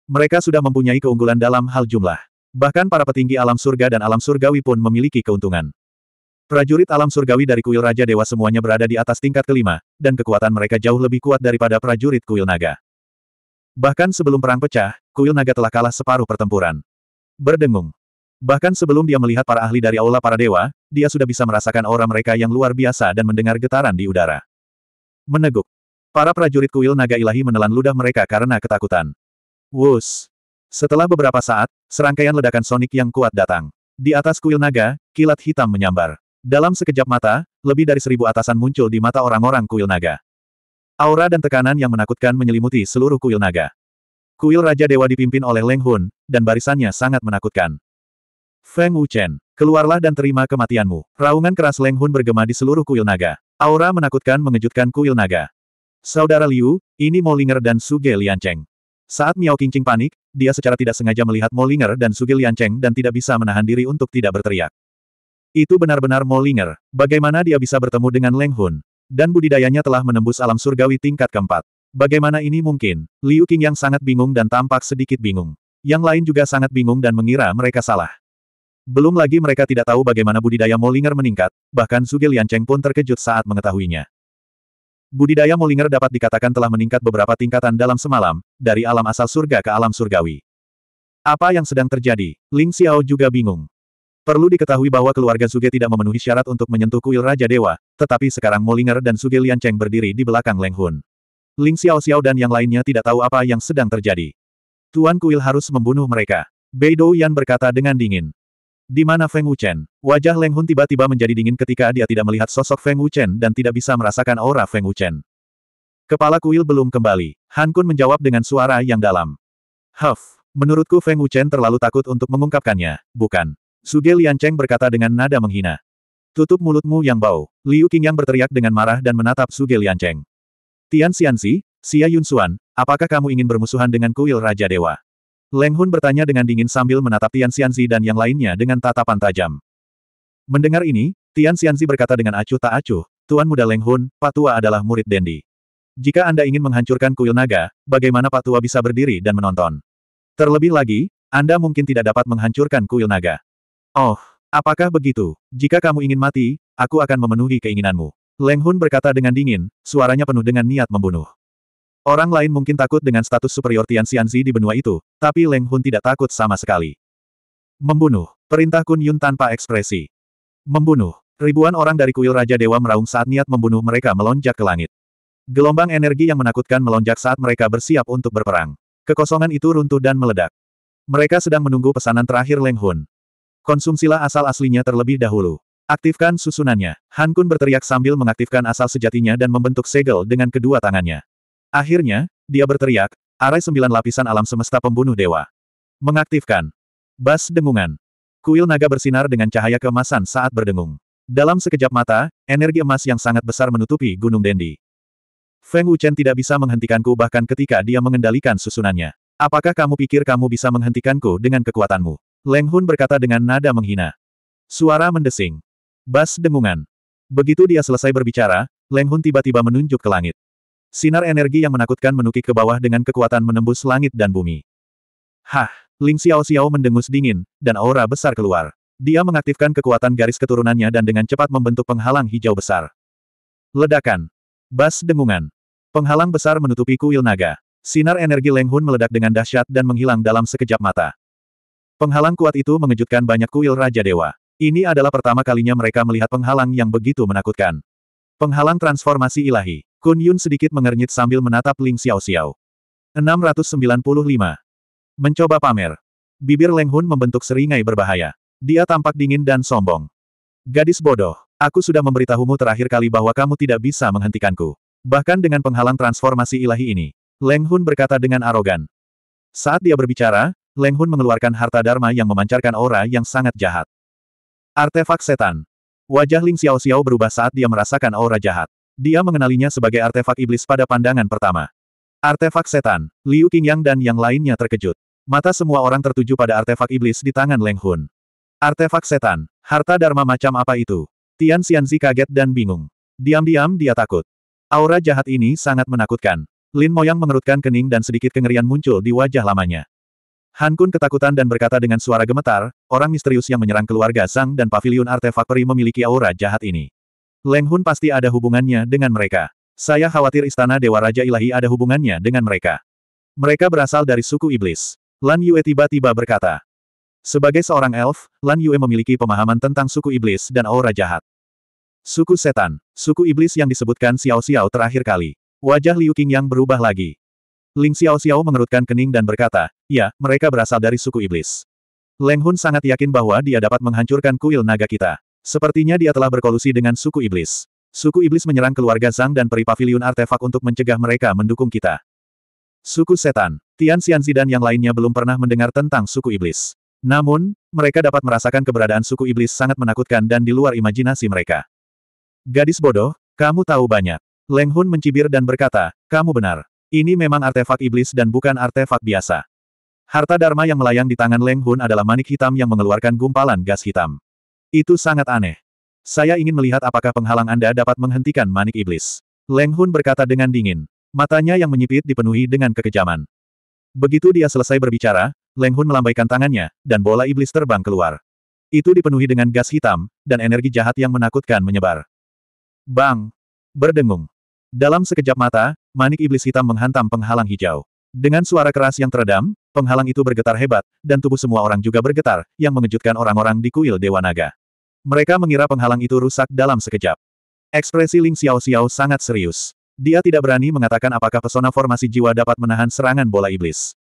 Mereka sudah mempunyai keunggulan dalam hal jumlah. Bahkan para petinggi alam surga dan alam surgawi pun memiliki keuntungan. Prajurit alam surgawi dari kuil Raja Dewa semuanya berada di atas tingkat kelima, dan kekuatan mereka jauh lebih kuat daripada prajurit kuil naga. Bahkan sebelum perang pecah, kuil naga telah kalah separuh pertempuran. Berdengung. Bahkan sebelum dia melihat para ahli dari aula para dewa, dia sudah bisa merasakan aura mereka yang luar biasa dan mendengar getaran di udara. Meneguk. Para prajurit kuil naga ilahi menelan ludah mereka karena ketakutan. Wus! Setelah beberapa saat, serangkaian ledakan sonik yang kuat datang. Di atas kuil naga, kilat hitam menyambar. Dalam sekejap mata, lebih dari seribu atasan muncul di mata orang-orang kuil naga. Aura dan tekanan yang menakutkan menyelimuti seluruh kuil naga. Kuil Raja Dewa dipimpin oleh Leng Hun, dan barisannya sangat menakutkan. Feng Wuchen, keluarlah dan terima kematianmu. Raungan keras Leng Hun bergema di seluruh kuil naga. Aura menakutkan mengejutkan kuil naga. Saudara Liu, ini Molinger dan Suge Liancheng. Saat Miao Qingqing panik, dia secara tidak sengaja melihat Molinger dan Suge Liancheng dan tidak bisa menahan diri untuk tidak berteriak. Itu benar-benar Molinger. Bagaimana dia bisa bertemu dengan Leng Hun? Dan budidayanya telah menembus alam surgawi tingkat keempat. Bagaimana ini mungkin? Liu Qing yang sangat bingung dan tampak sedikit bingung. Yang lain juga sangat bingung dan mengira mereka salah. Belum lagi mereka tidak tahu bagaimana budidaya Molinger meningkat, bahkan Suge Liancheng pun terkejut saat mengetahuinya. Budidaya Molinger dapat dikatakan telah meningkat beberapa tingkatan dalam semalam, dari alam asal surga ke alam surgawi. Apa yang sedang terjadi? Ling Xiao juga bingung. Perlu diketahui bahwa keluarga Suge tidak memenuhi syarat untuk menyentuh kuil Raja Dewa, tetapi sekarang Molinger dan Suge Lian Cheng berdiri di belakang Leng Hun. Ling Xiao Xiao dan yang lainnya tidak tahu apa yang sedang terjadi. Tuan kuil harus membunuh mereka. Bei Dou Yan berkata dengan dingin. Di mana Feng Wuchen? Wajah Leng Hun tiba-tiba menjadi dingin ketika dia tidak melihat sosok Feng Wuchen dan tidak bisa merasakan aura Feng Wuchen. Kepala kuil belum kembali. Han Kun menjawab dengan suara yang dalam. Huff, menurutku Feng Wuchen terlalu takut untuk mengungkapkannya, bukan? Suge Lian Cheng berkata dengan nada menghina. Tutup mulutmu yang bau. Liu yang berteriak dengan marah dan menatap Suge Lian Cheng. Tian Xianxi, Xia Yunsuan, apakah kamu ingin bermusuhan dengan kuil Raja Dewa? Leng Hun bertanya dengan dingin sambil menatap Tian Xianzi dan yang lainnya dengan tatapan tajam. Mendengar ini, Tian Xianzi berkata dengan acuh tak acuh, Tuan Muda Leng Hun, Patua adalah murid Dendi. Jika Anda ingin menghancurkan kuil naga, bagaimana Patua bisa berdiri dan menonton? Terlebih lagi, Anda mungkin tidak dapat menghancurkan kuil naga. Oh, apakah begitu? Jika kamu ingin mati, aku akan memenuhi keinginanmu. Leng Hun berkata dengan dingin, suaranya penuh dengan niat membunuh. Orang lain mungkin takut dengan status superior Tian Xianzi di benua itu, tapi Leng Hun tidak takut sama sekali. Membunuh. Perintah Kun Yun tanpa ekspresi. Membunuh. Ribuan orang dari kuil Raja Dewa meraung saat niat membunuh mereka melonjak ke langit. Gelombang energi yang menakutkan melonjak saat mereka bersiap untuk berperang. Kekosongan itu runtuh dan meledak. Mereka sedang menunggu pesanan terakhir Leng Hun. Konsumsilah asal aslinya terlebih dahulu. Aktifkan susunannya. Han Kun berteriak sambil mengaktifkan asal sejatinya dan membentuk segel dengan kedua tangannya. Akhirnya, dia berteriak, arai sembilan lapisan alam semesta pembunuh dewa. Mengaktifkan. Bas dengungan. Kuil naga bersinar dengan cahaya keemasan saat berdengung. Dalam sekejap mata, energi emas yang sangat besar menutupi Gunung Dendi. Feng Wuchen tidak bisa menghentikanku bahkan ketika dia mengendalikan susunannya. Apakah kamu pikir kamu bisa menghentikanku dengan kekuatanmu? Leng Hun berkata dengan nada menghina. Suara mendesing. Bas dengungan. Begitu dia selesai berbicara, Leng Hun tiba-tiba menunjuk ke langit. Sinar energi yang menakutkan menukik ke bawah dengan kekuatan menembus langit dan bumi. Hah! Ling Xiao Xiao mendengus dingin, dan aura besar keluar. Dia mengaktifkan kekuatan garis keturunannya dan dengan cepat membentuk penghalang hijau besar. Ledakan. Bas dengungan. Penghalang besar menutupi kuil naga. Sinar energi Leng Hun meledak dengan dahsyat dan menghilang dalam sekejap mata. Penghalang kuat itu mengejutkan banyak kuil Raja Dewa. Ini adalah pertama kalinya mereka melihat penghalang yang begitu menakutkan. Penghalang transformasi ilahi. Kun Yun sedikit mengernyit sambil menatap Ling Xiao Xiao. 695. Mencoba pamer. Bibir Leng Hun membentuk seringai berbahaya. Dia tampak dingin dan sombong. Gadis bodoh, aku sudah memberitahumu terakhir kali bahwa kamu tidak bisa menghentikanku. Bahkan dengan penghalang transformasi ilahi ini. Leng Hun berkata dengan arogan. Saat dia berbicara, Leng Hun mengeluarkan harta dharma yang memancarkan aura yang sangat jahat. Artefak setan. Wajah Ling Xiao Xiao berubah saat dia merasakan aura jahat. Dia mengenalinya sebagai artefak iblis pada pandangan pertama. Artefak setan, Liu Qingyang dan yang lainnya terkejut. Mata semua orang tertuju pada artefak iblis di tangan Leng Hun. Artefak setan, harta dharma macam apa itu? Tian Xianzi kaget dan bingung. Diam-diam dia takut. Aura jahat ini sangat menakutkan. Lin Moyang mengerutkan kening dan sedikit kengerian muncul di wajah lamanya. Han Kun ketakutan dan berkata dengan suara gemetar, orang misterius yang menyerang keluarga Zhang dan paviliun artefak peri memiliki aura jahat ini. Leng Hun pasti ada hubungannya dengan mereka. Saya khawatir istana Dewa Raja Ilahi ada hubungannya dengan mereka. Mereka berasal dari suku iblis. Lan Yue tiba-tiba berkata. Sebagai seorang elf, Lan Yue memiliki pemahaman tentang suku iblis dan aura jahat. Suku setan, suku iblis yang disebutkan Xiao Xiao terakhir kali. Wajah Liu Qing yang berubah lagi. Ling Xiao Xiao mengerutkan kening dan berkata, ya, mereka berasal dari suku iblis. Leng Hun sangat yakin bahwa dia dapat menghancurkan kuil naga kita. Sepertinya dia telah berkolusi dengan suku iblis. Suku iblis menyerang keluarga Zhang dan peri pavilion artefak untuk mencegah mereka mendukung kita. Suku setan, Tian Xianzi dan yang lainnya belum pernah mendengar tentang suku iblis. Namun, mereka dapat merasakan keberadaan suku iblis sangat menakutkan dan di luar imajinasi mereka. Gadis bodoh, kamu tahu banyak. Leng Hun mencibir dan berkata, kamu benar. Ini memang artefak iblis dan bukan artefak biasa. Harta Dharma yang melayang di tangan Leng Hun adalah manik hitam yang mengeluarkan gumpalan gas hitam. Itu sangat aneh. Saya ingin melihat apakah penghalang Anda dapat menghentikan manik iblis. Leng Hun berkata dengan dingin. Matanya yang menyipit dipenuhi dengan kekejaman. Begitu dia selesai berbicara, Leng Hun melambaikan tangannya, dan bola iblis terbang keluar. Itu dipenuhi dengan gas hitam, dan energi jahat yang menakutkan menyebar. Bang! Berdengung. Dalam sekejap mata, manik iblis hitam menghantam penghalang hijau. Dengan suara keras yang teredam, penghalang itu bergetar hebat, dan tubuh semua orang juga bergetar, yang mengejutkan orang-orang di kuil Dewa Naga. Mereka mengira penghalang itu rusak dalam sekejap. Ekspresi Ling Xiao Xiao sangat serius. Dia tidak berani mengatakan apakah pesona formasi jiwa dapat menahan serangan bola iblis.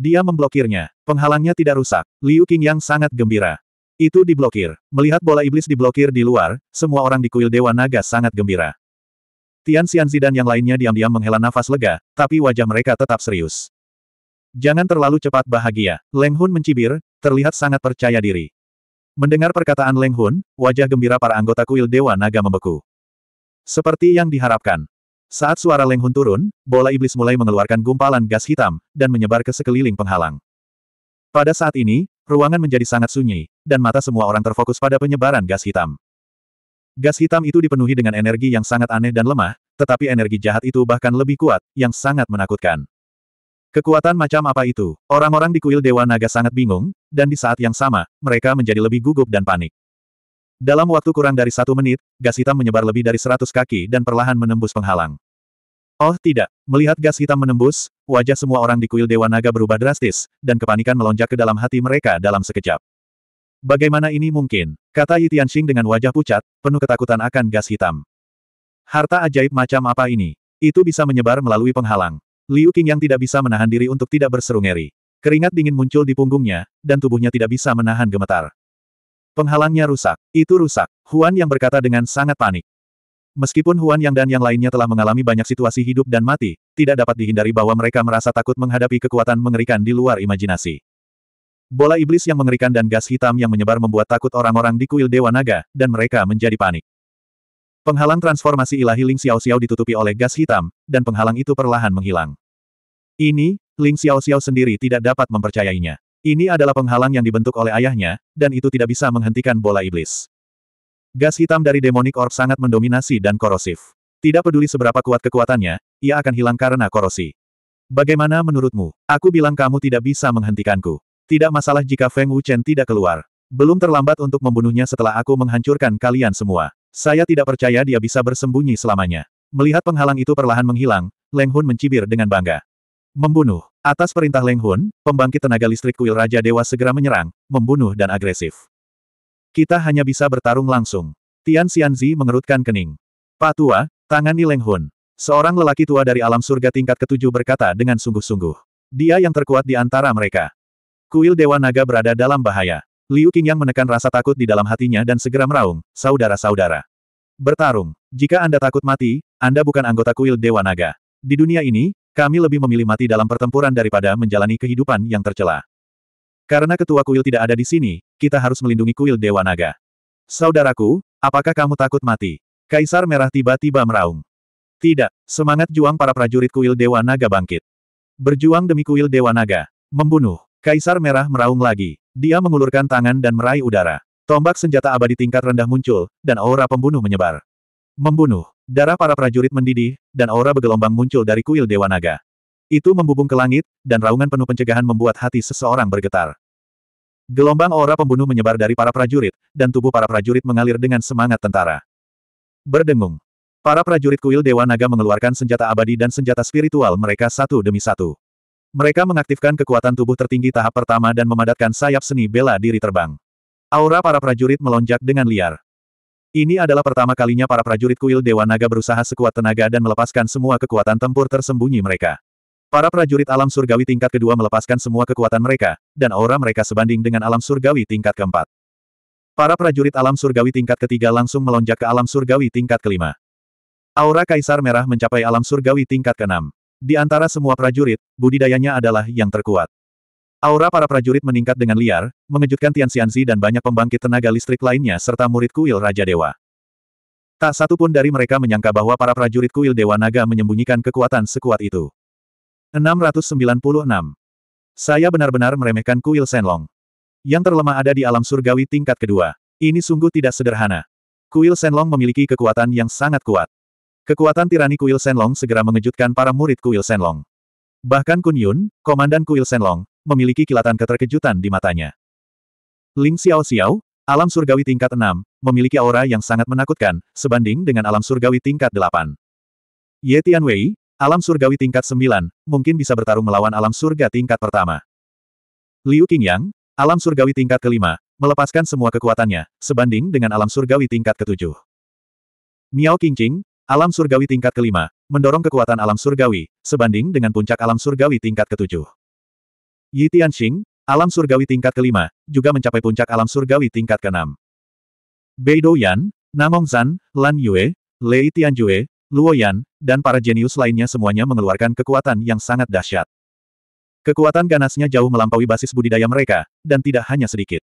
Dia memblokirnya. Penghalangnya tidak rusak. Liu yang sangat gembira. Itu diblokir. Melihat bola iblis diblokir di luar, semua orang di kuil Dewa Naga sangat gembira. Tian Xian dan yang lainnya diam-diam menghela nafas lega, tapi wajah mereka tetap serius. Jangan terlalu cepat bahagia. Leng Hun mencibir, terlihat sangat percaya diri. Mendengar perkataan Leng Hun, wajah gembira para anggota kuil Dewa Naga membeku. Seperti yang diharapkan. Saat suara Leng Hun turun, bola iblis mulai mengeluarkan gumpalan gas hitam, dan menyebar ke sekeliling penghalang. Pada saat ini, ruangan menjadi sangat sunyi, dan mata semua orang terfokus pada penyebaran gas hitam. Gas hitam itu dipenuhi dengan energi yang sangat aneh dan lemah, tetapi energi jahat itu bahkan lebih kuat, yang sangat menakutkan. Kekuatan macam apa itu? Orang-orang di kuil Dewa Naga sangat bingung, dan di saat yang sama, mereka menjadi lebih gugup dan panik. Dalam waktu kurang dari satu menit, gas hitam menyebar lebih dari seratus kaki dan perlahan menembus penghalang. Oh tidak, melihat gas hitam menembus, wajah semua orang di kuil Dewa Naga berubah drastis, dan kepanikan melonjak ke dalam hati mereka dalam sekejap. Bagaimana ini mungkin? Kata Yi Tianxing dengan wajah pucat, penuh ketakutan akan gas hitam. Harta ajaib macam apa ini? Itu bisa menyebar melalui penghalang. Liu Qing yang tidak bisa menahan diri untuk tidak berseru ngeri. Keringat dingin muncul di punggungnya, dan tubuhnya tidak bisa menahan gemetar. Penghalangnya rusak. Itu rusak. Huan yang berkata dengan sangat panik. Meskipun Huan Yang dan yang lainnya telah mengalami banyak situasi hidup dan mati, tidak dapat dihindari bahwa mereka merasa takut menghadapi kekuatan mengerikan di luar imajinasi. Bola iblis yang mengerikan dan gas hitam yang menyebar membuat takut orang-orang di kuil Dewa Naga, dan mereka menjadi panik. Penghalang transformasi ilahi Ling Xiao Xiao ditutupi oleh gas hitam, dan penghalang itu perlahan menghilang. Ini, Ling Xiao Xiao sendiri tidak dapat mempercayainya. Ini adalah penghalang yang dibentuk oleh ayahnya, dan itu tidak bisa menghentikan bola iblis. Gas hitam dari demonic orb sangat mendominasi dan korosif. Tidak peduli seberapa kuat kekuatannya, ia akan hilang karena korosi. Bagaimana menurutmu? Aku bilang kamu tidak bisa menghentikanku. Tidak masalah jika Feng Wuchen tidak keluar. Belum terlambat untuk membunuhnya setelah aku menghancurkan kalian semua. Saya tidak percaya dia bisa bersembunyi selamanya. Melihat penghalang itu perlahan menghilang, Leng Hun mencibir dengan bangga. Membunuh. Atas perintah Leng Hun, pembangkit tenaga listrik kuil Raja Dewa segera menyerang, membunuh dan agresif. Kita hanya bisa bertarung langsung. Tian Xianzi mengerutkan kening. Pak Tua, tangani Leng Hun. Seorang lelaki tua dari alam surga tingkat ketujuh berkata dengan sungguh-sungguh. Dia yang terkuat di antara mereka. Kuil Dewa Naga berada dalam bahaya. Liu Qingyang menekan rasa takut di dalam hatinya dan segera meraung, saudara-saudara. Bertarung. Jika Anda takut mati, Anda bukan anggota kuil Dewa Naga. Di dunia ini, kami lebih memilih mati dalam pertempuran daripada menjalani kehidupan yang tercela. Karena ketua kuil tidak ada di sini, kita harus melindungi kuil Dewa Naga. Saudaraku, apakah kamu takut mati? Kaisar Merah tiba-tiba meraung. Tidak, semangat juang para prajurit kuil Dewa Naga bangkit. Berjuang demi kuil Dewa Naga. Membunuh. Kaisar Merah meraung lagi. Dia mengulurkan tangan dan meraih udara. Tombak senjata abadi tingkat rendah muncul, dan aura pembunuh menyebar. Membunuh. Darah para prajurit mendidih, dan aura bergelombang muncul dari kuil Dewa Naga. Itu membubung ke langit, dan raungan penuh pencegahan membuat hati seseorang bergetar. Gelombang aura pembunuh menyebar dari para prajurit, dan tubuh para prajurit mengalir dengan semangat tentara. Berdengung. Para prajurit kuil Dewa Naga mengeluarkan senjata abadi dan senjata spiritual mereka satu demi satu. Mereka mengaktifkan kekuatan tubuh tertinggi tahap pertama dan memadatkan sayap seni bela diri terbang. Aura para prajurit melonjak dengan liar. Ini adalah pertama kalinya para prajurit kuil Dewa Naga berusaha sekuat tenaga dan melepaskan semua kekuatan tempur tersembunyi mereka. Para prajurit alam surgawi tingkat kedua melepaskan semua kekuatan mereka, dan aura mereka sebanding dengan alam surgawi tingkat keempat. Para prajurit alam surgawi tingkat ketiga langsung melonjak ke alam surgawi tingkat kelima. Aura Kaisar Merah mencapai alam surgawi tingkat keenam. Di antara semua prajurit, budidayanya adalah yang terkuat. Aura para prajurit meningkat dengan liar, mengejutkan Tian Xianzi dan banyak pembangkit tenaga listrik lainnya serta murid kuil Raja Dewa. Tak satu pun dari mereka menyangka bahwa para prajurit kuil Dewa Naga menyembunyikan kekuatan sekuat itu. 696. Saya benar-benar meremehkan kuil Senlong. Yang terlemah ada di alam surgawi tingkat kedua. Ini sungguh tidak sederhana. Kuil Senlong memiliki kekuatan yang sangat kuat. Kekuatan tirani Kuil Senlong segera mengejutkan para murid Kuil Senlong. Bahkan Kun Yun, komandan Kuil Senlong, memiliki kilatan keterkejutan di matanya. Ling Xiao Xiao, alam surgawi tingkat 6, memiliki aura yang sangat menakutkan, sebanding dengan alam surgawi tingkat 8. Ye Wei, alam surgawi tingkat 9, mungkin bisa bertarung melawan alam surga tingkat pertama. Liu Qingyang, alam surgawi tingkat kelima, melepaskan semua kekuatannya, sebanding dengan alam surgawi tingkat ketujuh. Miao Qingqing, Alam surgawi tingkat kelima, mendorong kekuatan alam surgawi, sebanding dengan puncak alam surgawi tingkat ketujuh. Yi Tianxing, alam surgawi tingkat kelima, juga mencapai puncak alam surgawi tingkat keenam. Bei Douyan, Namong Zan, Lan Yue, Lei Tianjue, Luo Yan, dan para jenius lainnya semuanya mengeluarkan kekuatan yang sangat dahsyat. Kekuatan ganasnya jauh melampaui basis budidaya mereka, dan tidak hanya sedikit.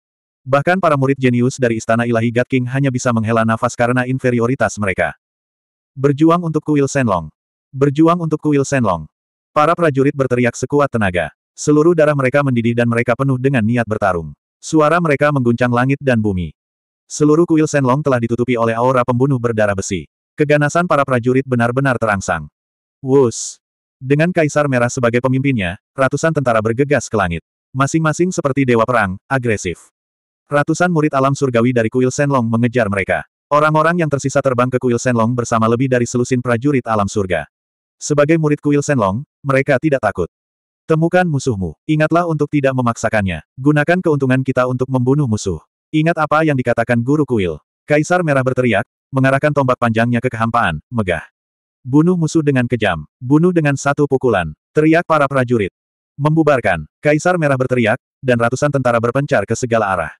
Bahkan para murid jenius dari Istana Ilahi God King hanya bisa menghela nafas karena inferioritas mereka. Berjuang untuk kuil Senlong. Berjuang untuk kuil Senlong. Para prajurit berteriak sekuat tenaga. Seluruh darah mereka mendidih dan mereka penuh dengan niat bertarung. Suara mereka mengguncang langit dan bumi. Seluruh kuil Senlong telah ditutupi oleh aura pembunuh berdarah besi. Keganasan para prajurit benar-benar terangsang. Wus. Dengan Kaisar Merah sebagai pemimpinnya, ratusan tentara bergegas ke langit. Masing-masing seperti dewa perang, agresif. Ratusan murid alam surgawi dari kuil Senlong mengejar mereka. Orang-orang yang tersisa terbang ke kuil Senlong bersama lebih dari selusin prajurit alam surga. Sebagai murid kuil Senlong, mereka tidak takut. Temukan musuhmu. Ingatlah untuk tidak memaksakannya. Gunakan keuntungan kita untuk membunuh musuh. Ingat apa yang dikatakan guru kuil. Kaisar Merah berteriak, mengarahkan tombak panjangnya ke kehampaan, megah. Bunuh musuh dengan kejam. Bunuh dengan satu pukulan. Teriak para prajurit. Membubarkan. Kaisar Merah berteriak, dan ratusan tentara berpencar ke segala arah.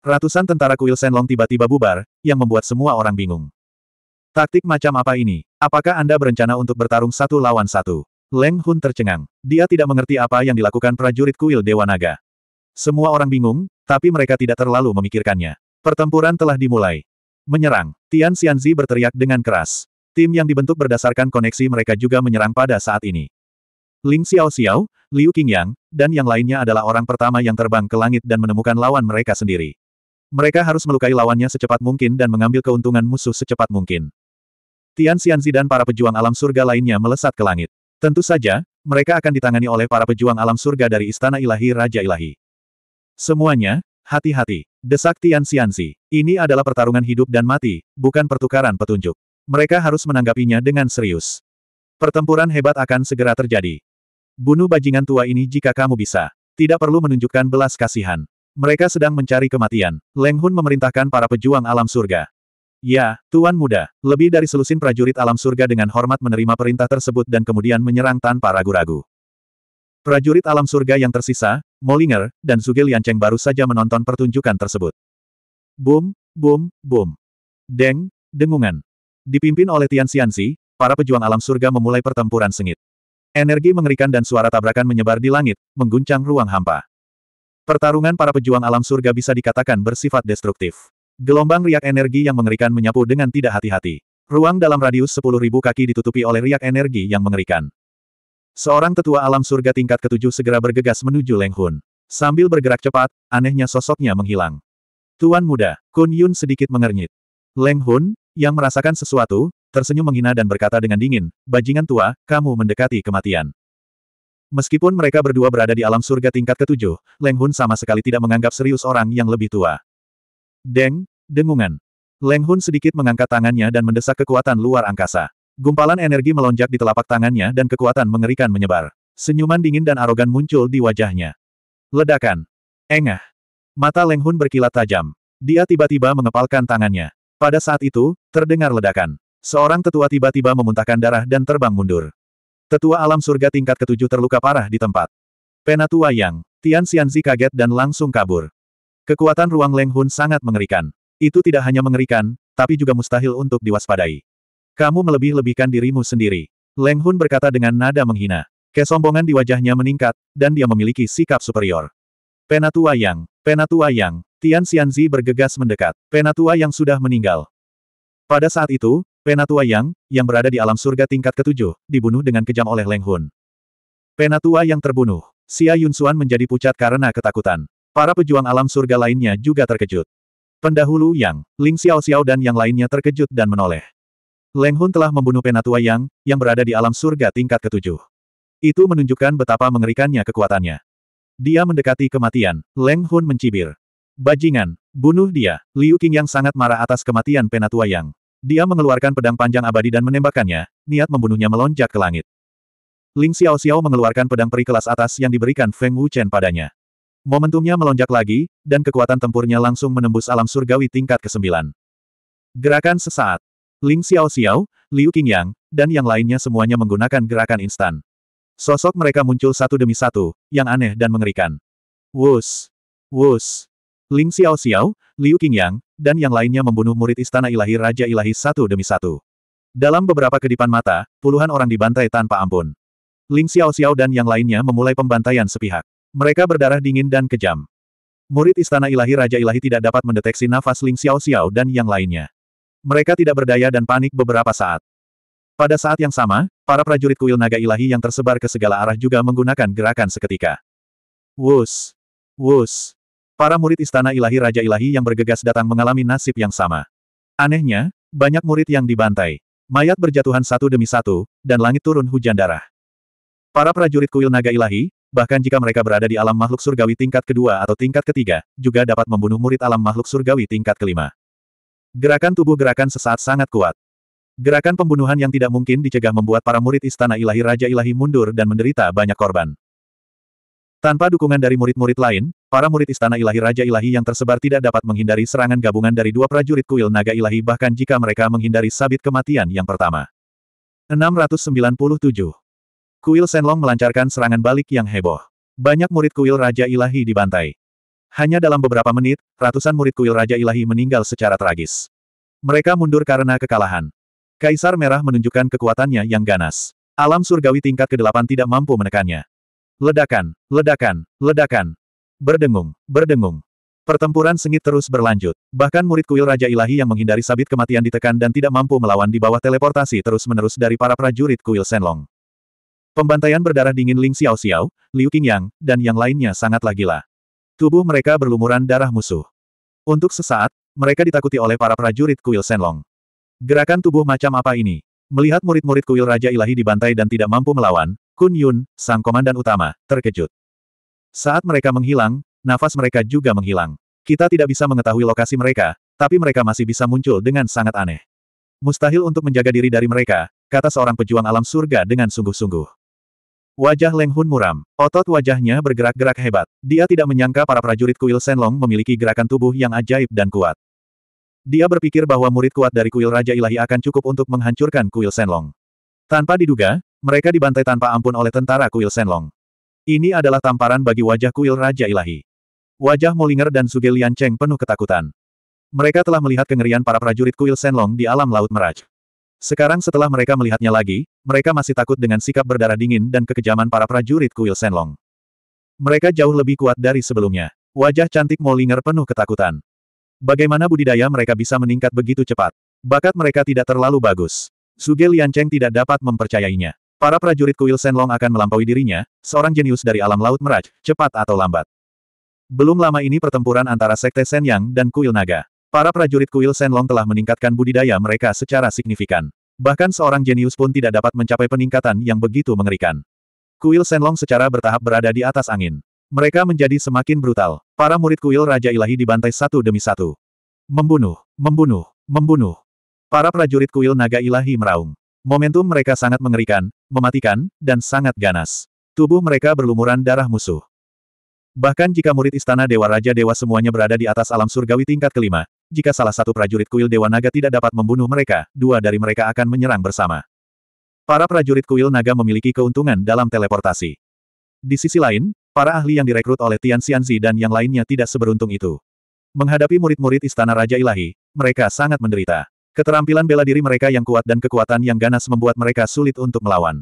Ratusan tentara kuil Senlong tiba-tiba bubar, yang membuat semua orang bingung. Taktik macam apa ini? Apakah Anda berencana untuk bertarung satu lawan satu? Leng Hun tercengang. Dia tidak mengerti apa yang dilakukan prajurit kuil Dewa Naga. Semua orang bingung, tapi mereka tidak terlalu memikirkannya. Pertempuran telah dimulai. Menyerang. Tian Xianzi berteriak dengan keras. Tim yang dibentuk berdasarkan koneksi mereka juga menyerang pada saat ini. Ling Xiao Xiao, Liu Qingyang, dan yang lainnya adalah orang pertama yang terbang ke langit dan menemukan lawan mereka sendiri. Mereka harus melukai lawannya secepat mungkin dan mengambil keuntungan musuh secepat mungkin. Tian Xianzi dan para pejuang alam surga lainnya melesat ke langit. Tentu saja, mereka akan ditangani oleh para pejuang alam surga dari Istana Ilahi Raja Ilahi. Semuanya, hati-hati. Desak Tian Xianzi. Ini adalah pertarungan hidup dan mati, bukan pertukaran petunjuk. Mereka harus menanggapinya dengan serius. Pertempuran hebat akan segera terjadi. Bunuh bajingan tua ini jika kamu bisa. Tidak perlu menunjukkan belas kasihan. Mereka sedang mencari kematian. Leng Hun memerintahkan para pejuang alam surga. Ya, Tuan Muda, lebih dari selusin prajurit alam surga dengan hormat menerima perintah tersebut dan kemudian menyerang tanpa ragu-ragu. Prajurit alam surga yang tersisa, Molinger, dan Zuge Liancheng baru saja menonton pertunjukan tersebut. Boom, boom, boom. Deng, dengungan. Dipimpin oleh Tian Xianxi, para pejuang alam surga memulai pertempuran sengit. Energi mengerikan dan suara tabrakan menyebar di langit, mengguncang ruang hampa. Pertarungan para pejuang alam surga bisa dikatakan bersifat destruktif. Gelombang riak energi yang mengerikan menyapu dengan tidak hati-hati. Ruang dalam radius 10.000 kaki ditutupi oleh riak energi yang mengerikan. Seorang tetua alam surga tingkat ketujuh segera bergegas menuju Leng Hun. Sambil bergerak cepat, anehnya sosoknya menghilang. Tuan muda, Kun Yun sedikit mengernyit. Leng Hun, yang merasakan sesuatu, tersenyum menghina dan berkata dengan dingin, Bajingan tua, kamu mendekati kematian. Meskipun mereka berdua berada di alam surga tingkat ketujuh, Leng Hun sama sekali tidak menganggap serius orang yang lebih tua. Deng, dengungan. Leng Hun sedikit mengangkat tangannya dan mendesak kekuatan luar angkasa. Gumpalan energi melonjak di telapak tangannya dan kekuatan mengerikan menyebar. Senyuman dingin dan arogan muncul di wajahnya. Ledakan. Engah. Mata Leng Hun berkilat tajam. Dia tiba-tiba mengepalkan tangannya. Pada saat itu, terdengar ledakan. Seorang tetua tiba-tiba memuntahkan darah dan terbang mundur. Tetua alam surga tingkat ketujuh terluka parah di tempat. Penatua Yang, Tian Xianzi kaget dan langsung kabur. Kekuatan ruang Leng Hun sangat mengerikan. Itu tidak hanya mengerikan, tapi juga mustahil untuk diwaspadai. Kamu melebih-lebihkan dirimu sendiri. Leng Hun berkata dengan nada menghina. Kesombongan di wajahnya meningkat, dan dia memiliki sikap superior. Penatua Yang, Penatua Yang, Tian Xianzi bergegas mendekat. Penatua Yang sudah meninggal. Pada saat itu, Penatua Yang, yang berada di alam surga tingkat ketujuh, dibunuh dengan kejam oleh Leng Hun. Penatua yang terbunuh, Xia Yunsuan menjadi pucat karena ketakutan. Para pejuang alam surga lainnya juga terkejut. Pendahulu Yang, Ling Xiao, Xiao dan yang lainnya terkejut dan menoleh. Leng Hun telah membunuh Penatua Yang, yang berada di alam surga tingkat ketujuh. Itu menunjukkan betapa mengerikannya kekuatannya. Dia mendekati kematian, Leng Hun mencibir. Bajingan, bunuh dia, Liu Qing yang sangat marah atas kematian Penatua Yang. Dia mengeluarkan pedang panjang abadi dan menembakkannya, niat membunuhnya melonjak ke langit. Ling Xiao Xiao mengeluarkan pedang peri kelas atas yang diberikan Feng Wu Chen padanya. Momentumnya melonjak lagi, dan kekuatan tempurnya langsung menembus alam surgawi tingkat ke-9. Gerakan sesaat. Ling Xiao Xiao, Liu Qingyang, dan yang lainnya semuanya menggunakan gerakan instan. Sosok mereka muncul satu demi satu, yang aneh dan mengerikan. Wus! Wus! Ling Xiao Xiao, Liu Qingyang, dan yang lainnya membunuh murid istana ilahi Raja Ilahi satu demi satu. Dalam beberapa kedipan mata, puluhan orang dibantai tanpa ampun. Ling Xiao Xiao dan yang lainnya memulai pembantaian sepihak. Mereka berdarah dingin dan kejam. Murid istana ilahi Raja Ilahi tidak dapat mendeteksi nafas Ling Xiao Xiao dan yang lainnya. Mereka tidak berdaya dan panik beberapa saat. Pada saat yang sama, para prajurit kuil naga ilahi yang tersebar ke segala arah juga menggunakan gerakan seketika. Wus! Wus! Para murid istana ilahi Raja Ilahi yang bergegas datang mengalami nasib yang sama. Anehnya, banyak murid yang dibantai. Mayat berjatuhan satu demi satu, dan langit turun hujan darah. Para prajurit kuil naga ilahi, bahkan jika mereka berada di alam makhluk surgawi tingkat kedua atau tingkat ketiga, juga dapat membunuh murid alam makhluk surgawi tingkat kelima. Gerakan tubuh gerakan sesaat sangat kuat. Gerakan pembunuhan yang tidak mungkin dicegah membuat para murid istana ilahi Raja Ilahi mundur dan menderita banyak korban. Tanpa dukungan dari murid-murid lain, Para murid istana ilahi Raja Ilahi yang tersebar tidak dapat menghindari serangan gabungan dari dua prajurit kuil naga ilahi bahkan jika mereka menghindari sabit kematian yang pertama. 697. Kuil Senlong melancarkan serangan balik yang heboh. Banyak murid kuil Raja Ilahi dibantai. Hanya dalam beberapa menit, ratusan murid kuil Raja Ilahi meninggal secara tragis. Mereka mundur karena kekalahan. Kaisar Merah menunjukkan kekuatannya yang ganas. Alam surgawi tingkat ke-8 tidak mampu menekannya. Ledakan, ledakan, ledakan, Berdengung, berdengung. Pertempuran sengit terus berlanjut. Bahkan murid kuil Raja Ilahi yang menghindari sabit kematian ditekan dan tidak mampu melawan di bawah teleportasi terus-menerus dari para prajurit kuil Senlong. Pembantaian berdarah dingin Ling Xiao Xiao, Liu Qingyang, dan yang lainnya sangatlah gila. Tubuh mereka berlumuran darah musuh. Untuk sesaat, mereka ditakuti oleh para prajurit kuil Senlong. Gerakan tubuh macam apa ini? Melihat murid-murid kuil Raja Ilahi dibantai dan tidak mampu melawan, Kun Yun, sang komandan utama, terkejut. Saat mereka menghilang, nafas mereka juga menghilang. Kita tidak bisa mengetahui lokasi mereka, tapi mereka masih bisa muncul dengan sangat aneh. Mustahil untuk menjaga diri dari mereka, kata seorang pejuang alam surga dengan sungguh-sungguh. Wajah Leng Hun muram. Otot wajahnya bergerak-gerak hebat. Dia tidak menyangka para prajurit kuil Senlong memiliki gerakan tubuh yang ajaib dan kuat. Dia berpikir bahwa murid kuat dari kuil Raja Ilahi akan cukup untuk menghancurkan kuil Senlong. Tanpa diduga, mereka dibantai tanpa ampun oleh tentara kuil Senlong. Ini adalah tamparan bagi wajah kuil Raja Ilahi. Wajah Molinger dan Suge Lian Cheng penuh ketakutan. Mereka telah melihat kengerian para prajurit kuil Senlong di alam laut Meraj. Sekarang setelah mereka melihatnya lagi, mereka masih takut dengan sikap berdarah dingin dan kekejaman para prajurit kuil Senlong. Mereka jauh lebih kuat dari sebelumnya. Wajah cantik Molinger penuh ketakutan. Bagaimana budidaya mereka bisa meningkat begitu cepat? Bakat mereka tidak terlalu bagus. Suge Cheng tidak dapat mempercayainya. Para prajurit kuil Senlong akan melampaui dirinya, seorang jenius dari alam laut meraj, cepat atau lambat. Belum lama ini pertempuran antara Sekte Senyang dan Kuil Naga. Para prajurit kuil Senlong telah meningkatkan budidaya mereka secara signifikan. Bahkan seorang jenius pun tidak dapat mencapai peningkatan yang begitu mengerikan. Kuil Senlong secara bertahap berada di atas angin. Mereka menjadi semakin brutal. Para murid kuil Raja Ilahi dibantai satu demi satu. Membunuh, membunuh, membunuh. Para prajurit kuil Naga Ilahi meraung. Momentum mereka sangat mengerikan, mematikan, dan sangat ganas. Tubuh mereka berlumuran darah musuh. Bahkan jika murid istana Dewa Raja Dewa semuanya berada di atas alam surgawi tingkat kelima, jika salah satu prajurit kuil Dewa Naga tidak dapat membunuh mereka, dua dari mereka akan menyerang bersama. Para prajurit kuil naga memiliki keuntungan dalam teleportasi. Di sisi lain, para ahli yang direkrut oleh Tian Xianzi dan yang lainnya tidak seberuntung itu. Menghadapi murid-murid Istana Raja Ilahi, mereka sangat menderita. Keterampilan bela diri mereka yang kuat dan kekuatan yang ganas membuat mereka sulit untuk melawan.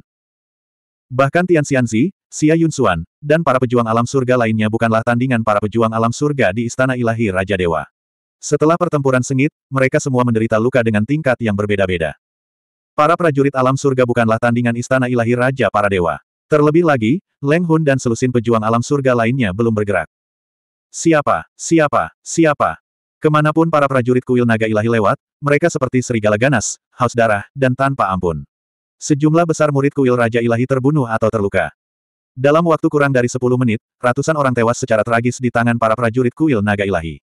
Bahkan Tian Xianzi, Xia Yunsuan, dan para pejuang alam surga lainnya bukanlah tandingan para pejuang alam surga di Istana Ilahi Raja Dewa. Setelah pertempuran sengit, mereka semua menderita luka dengan tingkat yang berbeda-beda. Para prajurit alam surga bukanlah tandingan Istana Ilahi Raja para Dewa. Terlebih lagi, Leng Hun dan selusin pejuang alam surga lainnya belum bergerak. Siapa, siapa, siapa, Kemanapun para prajurit kuil naga ilahi lewat, mereka seperti serigala ganas, haus darah, dan tanpa ampun. Sejumlah besar murid kuil Raja Ilahi terbunuh atau terluka. Dalam waktu kurang dari 10 menit, ratusan orang tewas secara tragis di tangan para prajurit kuil naga ilahi.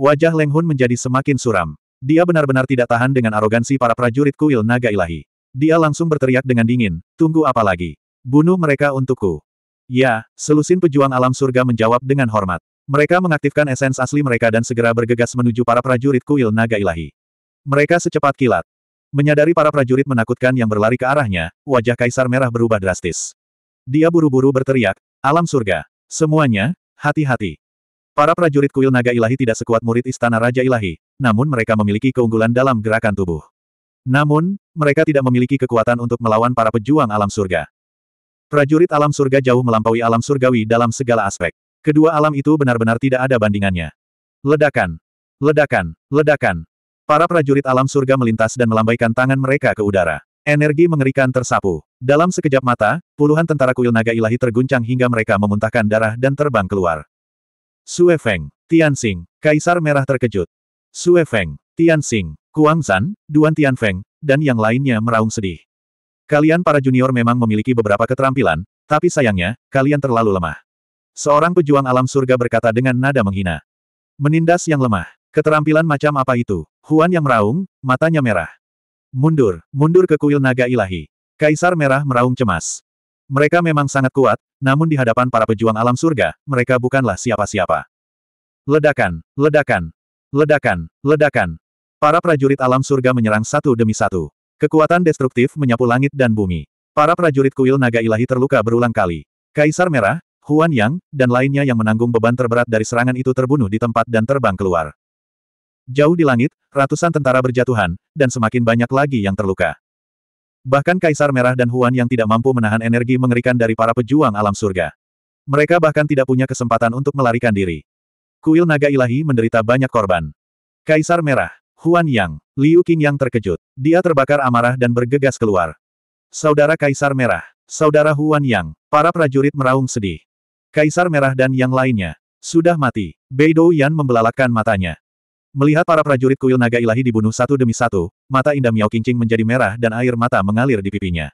Wajah Leng Hun menjadi semakin suram. Dia benar-benar tidak tahan dengan arogansi para prajurit kuil naga ilahi. Dia langsung berteriak dengan dingin, tunggu apa lagi? Bunuh mereka untukku. Ya, selusin pejuang alam surga menjawab dengan hormat. Mereka mengaktifkan esens asli mereka dan segera bergegas menuju para prajurit kuil naga ilahi. Mereka secepat kilat. Menyadari para prajurit menakutkan yang berlari ke arahnya, wajah kaisar merah berubah drastis. Dia buru-buru berteriak, alam surga. Semuanya, hati-hati. Para prajurit kuil naga ilahi tidak sekuat murid istana Raja Ilahi, namun mereka memiliki keunggulan dalam gerakan tubuh. Namun, mereka tidak memiliki kekuatan untuk melawan para pejuang alam surga. Prajurit alam surga jauh melampaui alam surgawi dalam segala aspek. Kedua alam itu benar-benar tidak ada bandingannya. Ledakan! Ledakan! Ledakan! Para prajurit alam surga melintas dan melambaikan tangan mereka ke udara. Energi mengerikan tersapu. Dalam sekejap mata, puluhan tentara kuil naga ilahi terguncang hingga mereka memuntahkan darah dan terbang keluar. Sue Feng, Tian Xing, Kaisar Merah terkejut. Sue Feng, Tian Xing, Kuang Zan, Duan Tian Feng, dan yang lainnya meraung sedih. Kalian para junior memang memiliki beberapa keterampilan, tapi sayangnya, kalian terlalu lemah. Seorang pejuang alam surga berkata dengan nada menghina. Menindas yang lemah. Keterampilan macam apa itu? Huan yang meraung, matanya merah. Mundur, mundur ke kuil naga ilahi. Kaisar merah meraung cemas. Mereka memang sangat kuat, namun di hadapan para pejuang alam surga, mereka bukanlah siapa-siapa. Ledakan, ledakan, ledakan, ledakan. Para prajurit alam surga menyerang satu demi satu. Kekuatan destruktif menyapu langit dan bumi. Para prajurit kuil naga ilahi terluka berulang kali. Kaisar merah, Huan Yang, dan lainnya yang menanggung beban terberat dari serangan itu terbunuh di tempat dan terbang keluar. Jauh di langit, ratusan tentara berjatuhan, dan semakin banyak lagi yang terluka. Bahkan Kaisar Merah dan Huan yang tidak mampu menahan energi mengerikan dari para pejuang alam surga. Mereka bahkan tidak punya kesempatan untuk melarikan diri. Kuil naga ilahi menderita banyak korban. Kaisar Merah, Huan Yang, Liu Qing yang terkejut. Dia terbakar amarah dan bergegas keluar. Saudara Kaisar Merah, Saudara Huan Yang, para prajurit meraung sedih. Kaisar Merah dan yang lainnya. Sudah mati. Beidou Yan membelalakan matanya. Melihat para prajurit kuil naga ilahi dibunuh satu demi satu, mata indah Miao Qingqing menjadi merah dan air mata mengalir di pipinya.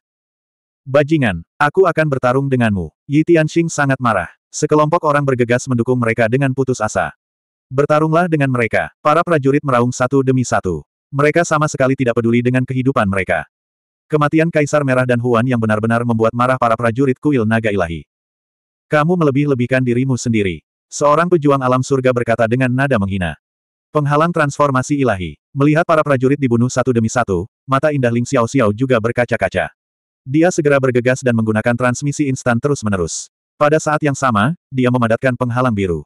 Bajingan, aku akan bertarung denganmu. Yi Tianxing sangat marah. Sekelompok orang bergegas mendukung mereka dengan putus asa. Bertarunglah dengan mereka. Para prajurit meraung satu demi satu. Mereka sama sekali tidak peduli dengan kehidupan mereka. Kematian Kaisar Merah dan Huan yang benar-benar membuat marah para prajurit kuil naga ilahi. Kamu melebih-lebihkan dirimu sendiri. Seorang pejuang alam surga berkata dengan nada menghina. Penghalang transformasi ilahi. Melihat para prajurit dibunuh satu demi satu, mata indah Ling Xiao Xiao juga berkaca-kaca. Dia segera bergegas dan menggunakan transmisi instan terus-menerus. Pada saat yang sama, dia memadatkan penghalang biru.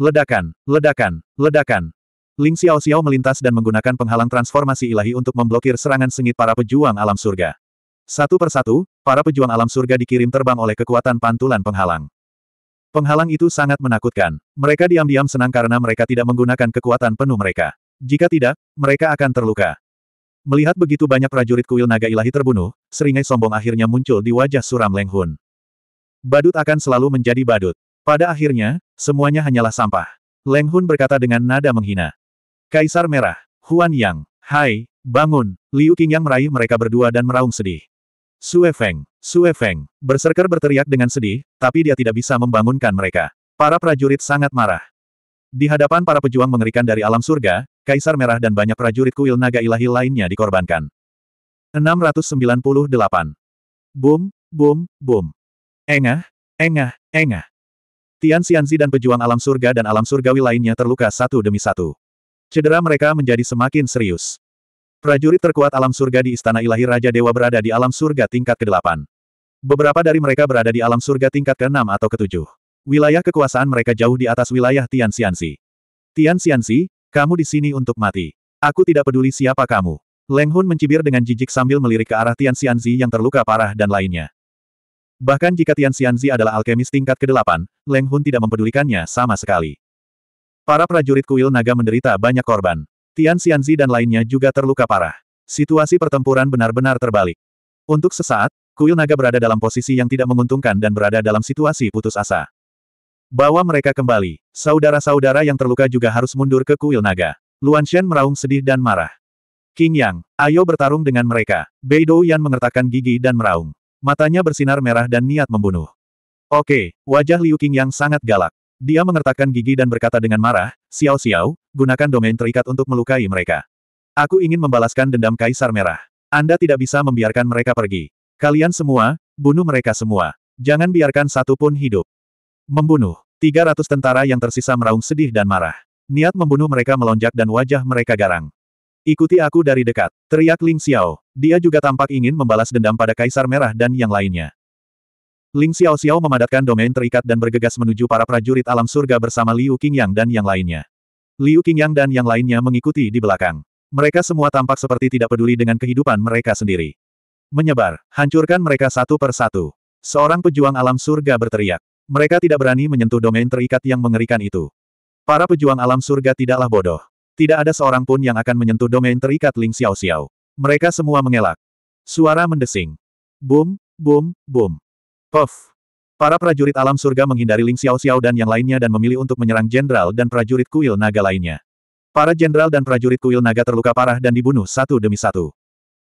Ledakan, ledakan, ledakan. Ling Xiao Xiao melintas dan menggunakan penghalang transformasi ilahi untuk memblokir serangan sengit para pejuang alam surga. Satu persatu, para pejuang alam surga dikirim terbang oleh kekuatan pantulan penghalang. Penghalang itu sangat menakutkan. Mereka diam-diam senang karena mereka tidak menggunakan kekuatan penuh mereka. Jika tidak, mereka akan terluka. Melihat begitu banyak prajurit kuil naga ilahi terbunuh, seringai sombong akhirnya muncul di wajah Suram Leng Hun. Badut akan selalu menjadi badut. Pada akhirnya, semuanya hanyalah sampah. Leng Hun berkata dengan nada menghina. Kaisar Merah, Huan Yang, Hai, bangun, Liu Qingyang meraih mereka berdua dan meraung sedih. Sue Feng, Sue Feng, berserker berteriak dengan sedih, tapi dia tidak bisa membangunkan mereka. Para prajurit sangat marah. Di hadapan para pejuang mengerikan dari alam surga, Kaisar Merah dan banyak prajurit kuil naga ilahi lainnya dikorbankan. 698. Boom, boom, boom. Engah, engah, engah. Tian Xianzi dan pejuang alam surga dan alam surgawi lainnya terluka satu demi satu. Cedera mereka menjadi semakin serius. Prajurit terkuat alam surga di Istana Ilahi Raja Dewa berada di alam surga tingkat ke-8. Beberapa dari mereka berada di alam surga tingkat ke-6 atau ke-7. Wilayah kekuasaan mereka jauh di atas wilayah Tian Xianxi. Tian Xianxi, kamu di sini untuk mati. Aku tidak peduli siapa kamu. Leng Hun mencibir dengan jijik sambil melirik ke arah Tian Xianzi yang terluka parah dan lainnya. Bahkan jika Tian Xianzi adalah alkemis tingkat ke-8, Leng Hun tidak mempedulikannya sama sekali. Para prajurit kuil naga menderita banyak korban. Tian Xianzi dan lainnya juga terluka parah. Situasi pertempuran benar-benar terbalik. Untuk sesaat, kuil naga berada dalam posisi yang tidak menguntungkan dan berada dalam situasi putus asa. Bawa mereka kembali. Saudara-saudara yang terluka juga harus mundur ke kuil naga. Luan Shen meraung sedih dan marah. King Yang, ayo bertarung dengan mereka. Bei Yan mengertakkan gigi dan meraung. Matanya bersinar merah dan niat membunuh. Oke, wajah Liu King Yang sangat galak. Dia mengertakkan gigi dan berkata dengan marah, Xiao Xiao, gunakan domain terikat untuk melukai mereka. Aku ingin membalaskan dendam Kaisar Merah. Anda tidak bisa membiarkan mereka pergi. Kalian semua, bunuh mereka semua. Jangan biarkan satu pun hidup. Membunuh. 300 tentara yang tersisa meraung sedih dan marah. Niat membunuh mereka melonjak dan wajah mereka garang. Ikuti aku dari dekat. Teriak Ling Xiao. Dia juga tampak ingin membalas dendam pada Kaisar Merah dan yang lainnya. Ling Xiao Xiao memadatkan domain terikat dan bergegas menuju para prajurit alam surga bersama Liu Qingyang dan yang lainnya. Liu Qingyang dan yang lainnya mengikuti di belakang. Mereka semua tampak seperti tidak peduli dengan kehidupan mereka sendiri. Menyebar, hancurkan mereka satu per satu. Seorang pejuang alam surga berteriak. Mereka tidak berani menyentuh domain terikat yang mengerikan itu. Para pejuang alam surga tidaklah bodoh. Tidak ada seorang pun yang akan menyentuh domain terikat Ling Xiao Xiao. Mereka semua mengelak. Suara mendesing. Boom, boom, boom. Puff. Para prajurit alam surga menghindari Ling Xiao Xiao dan yang lainnya dan memilih untuk menyerang jenderal dan prajurit kuil naga lainnya. Para jenderal dan prajurit kuil naga terluka parah dan dibunuh satu demi satu.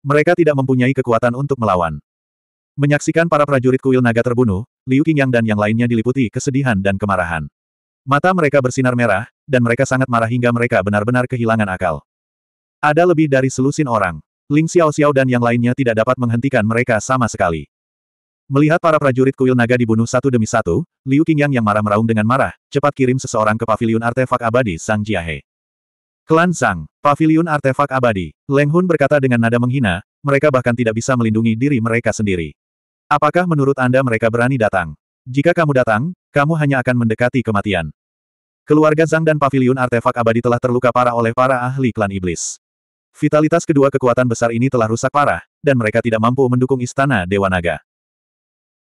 Mereka tidak mempunyai kekuatan untuk melawan. Menyaksikan para prajurit kuil naga terbunuh, Liu Qingyang dan yang lainnya diliputi kesedihan dan kemarahan. Mata mereka bersinar merah, dan mereka sangat marah hingga mereka benar-benar kehilangan akal. Ada lebih dari selusin orang. Ling Xiao Xiao dan yang lainnya tidak dapat menghentikan mereka sama sekali. Melihat para prajurit kuil naga dibunuh satu demi satu, Liu Qingyang yang marah meraung dengan marah, cepat kirim seseorang ke pavilion artefak abadi Sang Jiahe. Klan Sang, pavilion artefak abadi, Leng Hun berkata dengan nada menghina, mereka bahkan tidak bisa melindungi diri mereka sendiri. Apakah menurut Anda mereka berani datang? Jika kamu datang, kamu hanya akan mendekati kematian. Keluarga Zhang dan pavilion artefak abadi telah terluka parah oleh para ahli klan iblis. Vitalitas kedua kekuatan besar ini telah rusak parah, dan mereka tidak mampu mendukung istana Dewa Naga.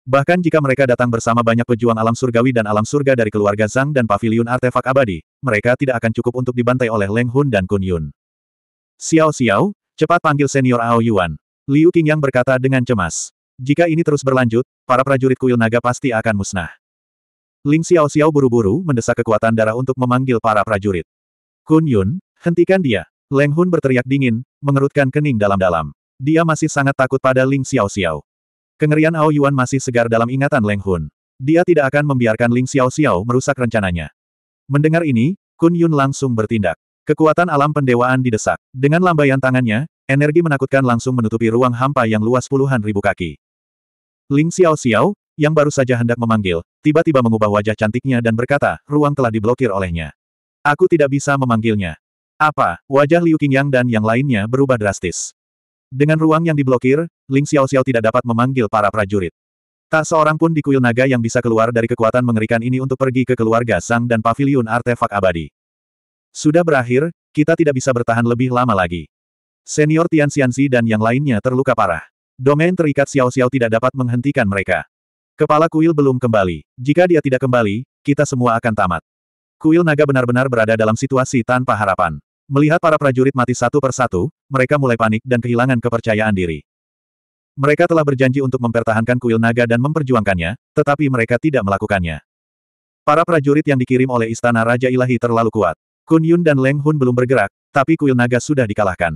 Bahkan jika mereka datang bersama banyak pejuang alam surgawi dan alam surga dari keluarga Zhang dan pavilion artefak abadi, mereka tidak akan cukup untuk dibantai oleh Leng Hun dan Kun Yun. Xiao Xiao, cepat panggil senior Ao Yuan. Liu Qingyang berkata dengan cemas. Jika ini terus berlanjut, para prajurit kuil naga pasti akan musnah. Ling Xiao Xiao buru-buru mendesak kekuatan darah untuk memanggil para prajurit. Kun Yun, hentikan dia. Leng Hun berteriak dingin, mengerutkan kening dalam-dalam. Dia masih sangat takut pada Ling Xiao Xiao. Kengerian Ao Yuan masih segar dalam ingatan Leng Hun. Dia tidak akan membiarkan Ling Xiao Xiao merusak rencananya. Mendengar ini, Kun Yun langsung bertindak. Kekuatan alam pendewaan didesak. Dengan lambaian tangannya, energi menakutkan langsung menutupi ruang hampa yang luas puluhan ribu kaki. Ling Xiao Xiao, yang baru saja hendak memanggil, tiba-tiba mengubah wajah cantiknya dan berkata, ruang telah diblokir olehnya. Aku tidak bisa memanggilnya. Apa, wajah Liu Qingyang dan yang lainnya berubah drastis. Dengan ruang yang diblokir, Ling Xiao Xiao tidak dapat memanggil para prajurit. Tak seorang pun di kuil naga yang bisa keluar dari kekuatan mengerikan ini untuk pergi ke keluarga Sang dan paviliun artefak abadi. Sudah berakhir, kita tidak bisa bertahan lebih lama lagi. Senior Tian Xianxi dan yang lainnya terluka parah. Domain terikat Xiao Xiao tidak dapat menghentikan mereka. Kepala kuil belum kembali. Jika dia tidak kembali, kita semua akan tamat. Kuil naga benar-benar berada dalam situasi tanpa harapan. Melihat para prajurit mati satu persatu, mereka mulai panik dan kehilangan kepercayaan diri. Mereka telah berjanji untuk mempertahankan kuil naga dan memperjuangkannya, tetapi mereka tidak melakukannya. Para prajurit yang dikirim oleh Istana Raja Ilahi terlalu kuat. Kun Yun dan Leng Hun belum bergerak, tapi kuil naga sudah dikalahkan.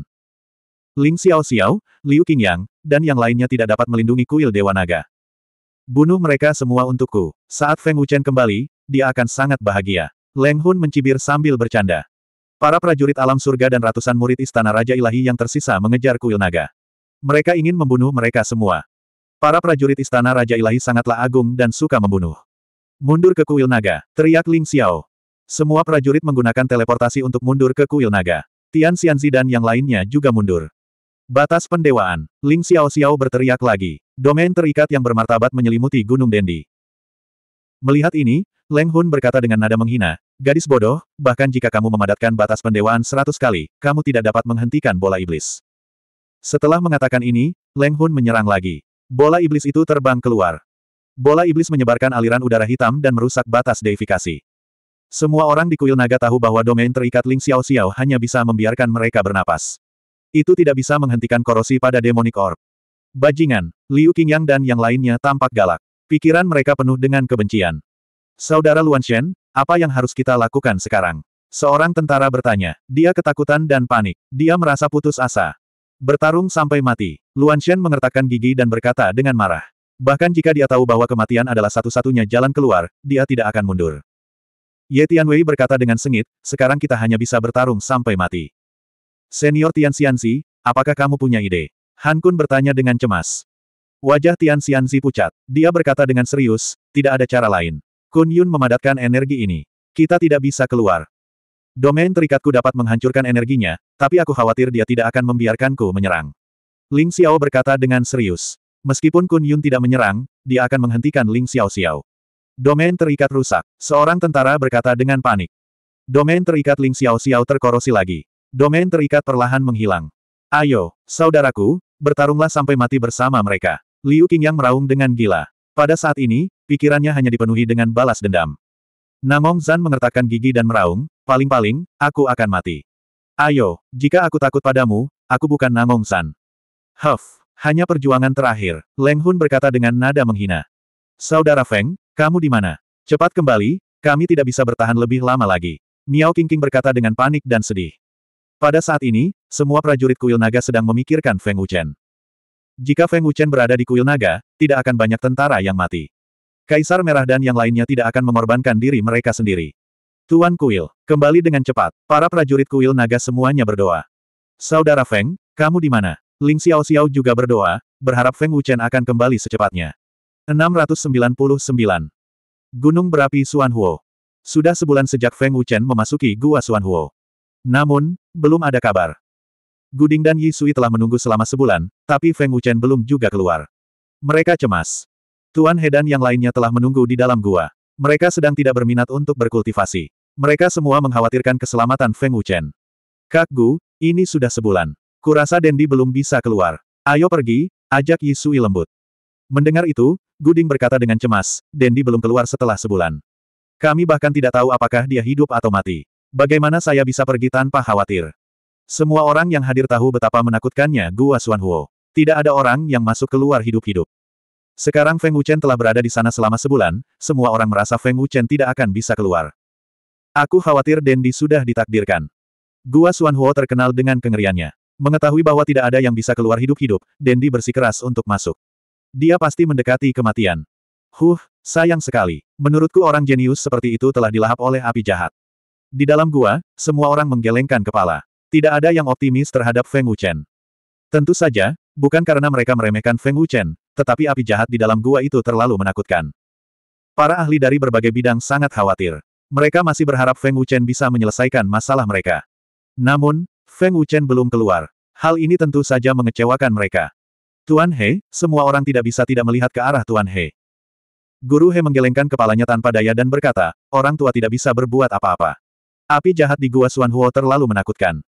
Ling Xiao Xiao, Liu Qingyang, dan yang lainnya tidak dapat melindungi kuil Dewa Naga. Bunuh mereka semua untukku. Saat Feng Wuchen kembali, dia akan sangat bahagia. Leng Hun mencibir sambil bercanda. Para prajurit alam surga dan ratusan murid istana Raja Ilahi yang tersisa mengejar kuil naga. Mereka ingin membunuh mereka semua. Para prajurit istana Raja Ilahi sangatlah agung dan suka membunuh. Mundur ke kuil naga, teriak Ling Xiao. Semua prajurit menggunakan teleportasi untuk mundur ke kuil naga. Tian Xianzi dan yang lainnya juga mundur. Batas pendewaan, Ling Xiao Xiao berteriak lagi. Domain terikat yang bermartabat menyelimuti Gunung Dendi. Melihat ini, Leng Hun berkata dengan nada menghina, Gadis bodoh, bahkan jika kamu memadatkan batas pendewaan seratus kali, kamu tidak dapat menghentikan bola iblis. Setelah mengatakan ini, Leng Hun menyerang lagi. Bola iblis itu terbang keluar. Bola iblis menyebarkan aliran udara hitam dan merusak batas deifikasi. Semua orang di kuil naga tahu bahwa domain terikat Ling Xiao Xiao hanya bisa membiarkan mereka bernapas. Itu tidak bisa menghentikan korosi pada demonic orb. Bajingan, Liu Qingyang dan yang lainnya tampak galak. Pikiran mereka penuh dengan kebencian. Saudara Luan Shen, apa yang harus kita lakukan sekarang? Seorang tentara bertanya. Dia ketakutan dan panik. Dia merasa putus asa. Bertarung sampai mati. Luan Shen mengertakkan gigi dan berkata dengan marah. Bahkan jika dia tahu bahwa kematian adalah satu-satunya jalan keluar, dia tidak akan mundur. Ye Tianwei berkata dengan sengit, sekarang kita hanya bisa bertarung sampai mati. Senior Tian Xianzi, apakah kamu punya ide? Han Kun bertanya dengan cemas. Wajah Tian Xianzi pucat. Dia berkata dengan serius, tidak ada cara lain. Kun Yun memadatkan energi ini. Kita tidak bisa keluar. Domain terikatku dapat menghancurkan energinya, tapi aku khawatir dia tidak akan membiarkanku menyerang. Ling Xiao berkata dengan serius. Meskipun Kun Yun tidak menyerang, dia akan menghentikan Ling Xiao Xiao. Domain terikat rusak. Seorang tentara berkata dengan panik. Domain terikat Ling Xiao Xiao terkorosi lagi. Domain terikat perlahan menghilang. Ayo, saudaraku, bertarunglah sampai mati bersama mereka. Liu Qingyang meraung dengan gila. Pada saat ini, pikirannya hanya dipenuhi dengan balas dendam. Namong Zan mengertakkan gigi dan meraung, paling-paling, aku akan mati. Ayo, jika aku takut padamu, aku bukan Namong Zan. Huff, hanya perjuangan terakhir, Leng Hun berkata dengan nada menghina. Saudara Feng, kamu di mana? Cepat kembali, kami tidak bisa bertahan lebih lama lagi. Miao Qingqing berkata dengan panik dan sedih. Pada saat ini, semua prajurit kuil naga sedang memikirkan Feng Wuchen. Jika Feng Wuchen berada di kuil naga, tidak akan banyak tentara yang mati. Kaisar Merah dan yang lainnya tidak akan mengorbankan diri mereka sendiri. Tuan Kuil, kembali dengan cepat. Para prajurit kuil naga semuanya berdoa. Saudara Feng, kamu di mana? Ling Xiao Xiao juga berdoa, berharap Feng Wuchen akan kembali secepatnya. 699. Gunung Berapi Suanhuo. Sudah sebulan sejak Feng Wuchen memasuki Gua Suanhuo. Namun, belum ada kabar. Guding dan Yi Sui telah menunggu selama sebulan, tapi Feng Wuchen belum juga keluar. Mereka cemas. Tuan He dan yang lainnya telah menunggu di dalam gua. Mereka sedang tidak berminat untuk berkultivasi. Mereka semua mengkhawatirkan keselamatan Feng Wuchen. Kak Gu, ini sudah sebulan. Kurasa Dendi belum bisa keluar. Ayo pergi, ajak Yi Sui lembut. Mendengar itu, Guding berkata dengan cemas, Dendi belum keluar setelah sebulan. Kami bahkan tidak tahu apakah dia hidup atau mati. Bagaimana saya bisa pergi tanpa khawatir? Semua orang yang hadir tahu betapa menakutkannya Gua Suanhuo. Tidak ada orang yang masuk keluar hidup-hidup. Sekarang Feng Wuchen telah berada di sana selama sebulan, semua orang merasa Feng Wuchen tidak akan bisa keluar. Aku khawatir Dendi sudah ditakdirkan. Gua Suanhuo terkenal dengan kengeriannya. Mengetahui bahwa tidak ada yang bisa keluar hidup-hidup, Dendi bersikeras untuk masuk. Dia pasti mendekati kematian. Huh, sayang sekali. Menurutku orang jenius seperti itu telah dilahap oleh api jahat. Di dalam gua, semua orang menggelengkan kepala. Tidak ada yang optimis terhadap Feng Wuchen. Tentu saja, bukan karena mereka meremehkan Feng Wuchen, tetapi api jahat di dalam gua itu terlalu menakutkan. Para ahli dari berbagai bidang sangat khawatir. Mereka masih berharap Feng Wuchen bisa menyelesaikan masalah mereka. Namun, Feng Wuchen belum keluar. Hal ini tentu saja mengecewakan mereka. Tuan He, semua orang tidak bisa tidak melihat ke arah Tuan He. Guru He menggelengkan kepalanya tanpa daya dan berkata, orang tua tidak bisa berbuat apa-apa. Api jahat di Gua Suan Huo terlalu menakutkan.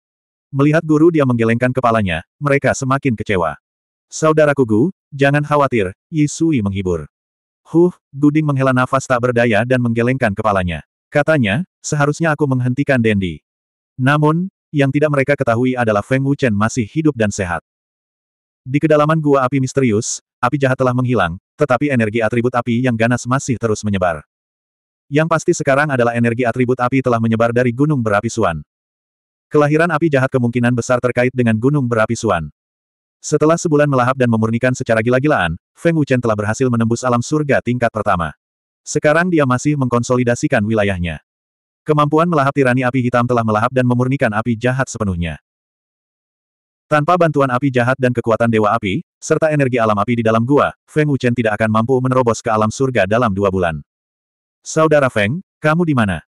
Melihat guru dia menggelengkan kepalanya, mereka semakin kecewa. Saudaraku Gu, jangan khawatir, Yisui menghibur. Huh, Guding menghela nafas tak berdaya dan menggelengkan kepalanya. Katanya, seharusnya aku menghentikan Dendi. Namun, yang tidak mereka ketahui adalah Feng Wuchen masih hidup dan sehat. Di kedalaman gua api misterius, api jahat telah menghilang, tetapi energi atribut api yang ganas masih terus menyebar. Yang pasti sekarang adalah energi atribut api telah menyebar dari gunung berapi Suan. Kelahiran api jahat kemungkinan besar terkait dengan gunung berapi Suan. Setelah sebulan melahap dan memurnikan secara gila-gilaan, Feng Wuchen telah berhasil menembus alam surga tingkat pertama. Sekarang dia masih mengkonsolidasikan wilayahnya. Kemampuan melahap tirani api hitam telah melahap dan memurnikan api jahat sepenuhnya. Tanpa bantuan api jahat dan kekuatan dewa api, serta energi alam api di dalam gua, Feng Wuchen tidak akan mampu menerobos ke alam surga dalam dua bulan. Saudara Feng, kamu di mana?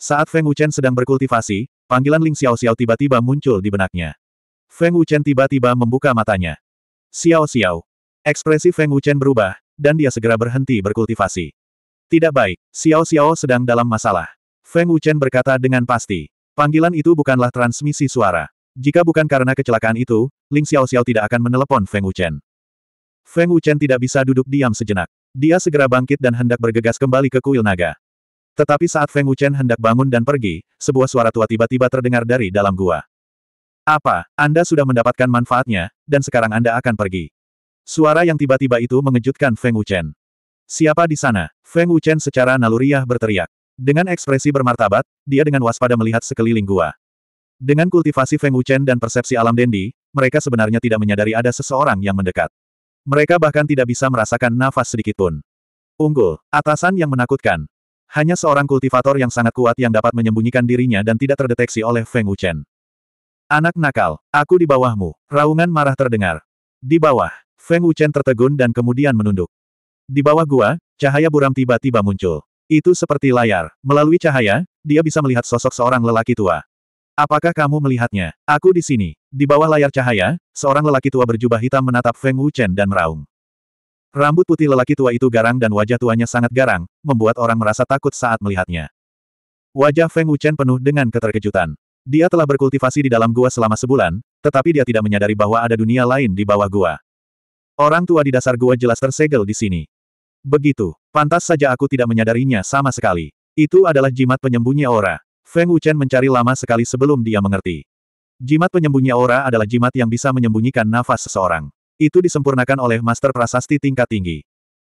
Saat Feng Wuchen sedang berkultivasi, Panggilan Ling Xiao Xiao tiba-tiba muncul di benaknya. Feng Wuchen tiba-tiba membuka matanya. Xiao Xiao. Ekspresi Feng Wuchen berubah, dan dia segera berhenti berkultivasi. Tidak baik, Xiao Xiao sedang dalam masalah. Feng Wuchen berkata dengan pasti. Panggilan itu bukanlah transmisi suara. Jika bukan karena kecelakaan itu, Ling Xiao Xiao tidak akan menelepon Feng Wuchen. Feng Wuchen tidak bisa duduk diam sejenak. Dia segera bangkit dan hendak bergegas kembali ke kuil naga. Tetapi saat Feng Wuchen hendak bangun dan pergi, sebuah suara tua tiba-tiba terdengar dari dalam gua. Apa, Anda sudah mendapatkan manfaatnya, dan sekarang Anda akan pergi. Suara yang tiba-tiba itu mengejutkan Feng Wuchen. Siapa di sana? Feng Wuchen secara naluriah berteriak. Dengan ekspresi bermartabat, dia dengan waspada melihat sekeliling gua. Dengan kultivasi Feng Wuchen dan persepsi alam Dendi, mereka sebenarnya tidak menyadari ada seseorang yang mendekat. Mereka bahkan tidak bisa merasakan nafas sedikitpun. Unggul, atasan yang menakutkan, hanya seorang kultivator yang sangat kuat yang dapat menyembunyikan dirinya dan tidak terdeteksi oleh Feng Wuchen. Anak nakal, aku di bawahmu. Raungan marah terdengar. Di bawah, Feng Wuchen tertegun dan kemudian menunduk. Di bawah gua, cahaya buram tiba-tiba muncul. Itu seperti layar. Melalui cahaya, dia bisa melihat sosok seorang lelaki tua. Apakah kamu melihatnya? Aku di sini. Di bawah layar cahaya, seorang lelaki tua berjubah hitam menatap Feng Wuchen dan meraung. Rambut putih lelaki tua itu garang dan wajah tuanya sangat garang, membuat orang merasa takut saat melihatnya. Wajah Feng Wuchen penuh dengan keterkejutan. Dia telah berkultivasi di dalam gua selama sebulan, tetapi dia tidak menyadari bahwa ada dunia lain di bawah gua. Orang tua di dasar gua jelas tersegel di sini. Begitu, pantas saja aku tidak menyadarinya sama sekali. Itu adalah jimat penyembunyi aura. Feng Wuchen mencari lama sekali sebelum dia mengerti. Jimat penyembunyi aura adalah jimat yang bisa menyembunyikan nafas seseorang. Itu disempurnakan oleh Master Prasasti tingkat tinggi.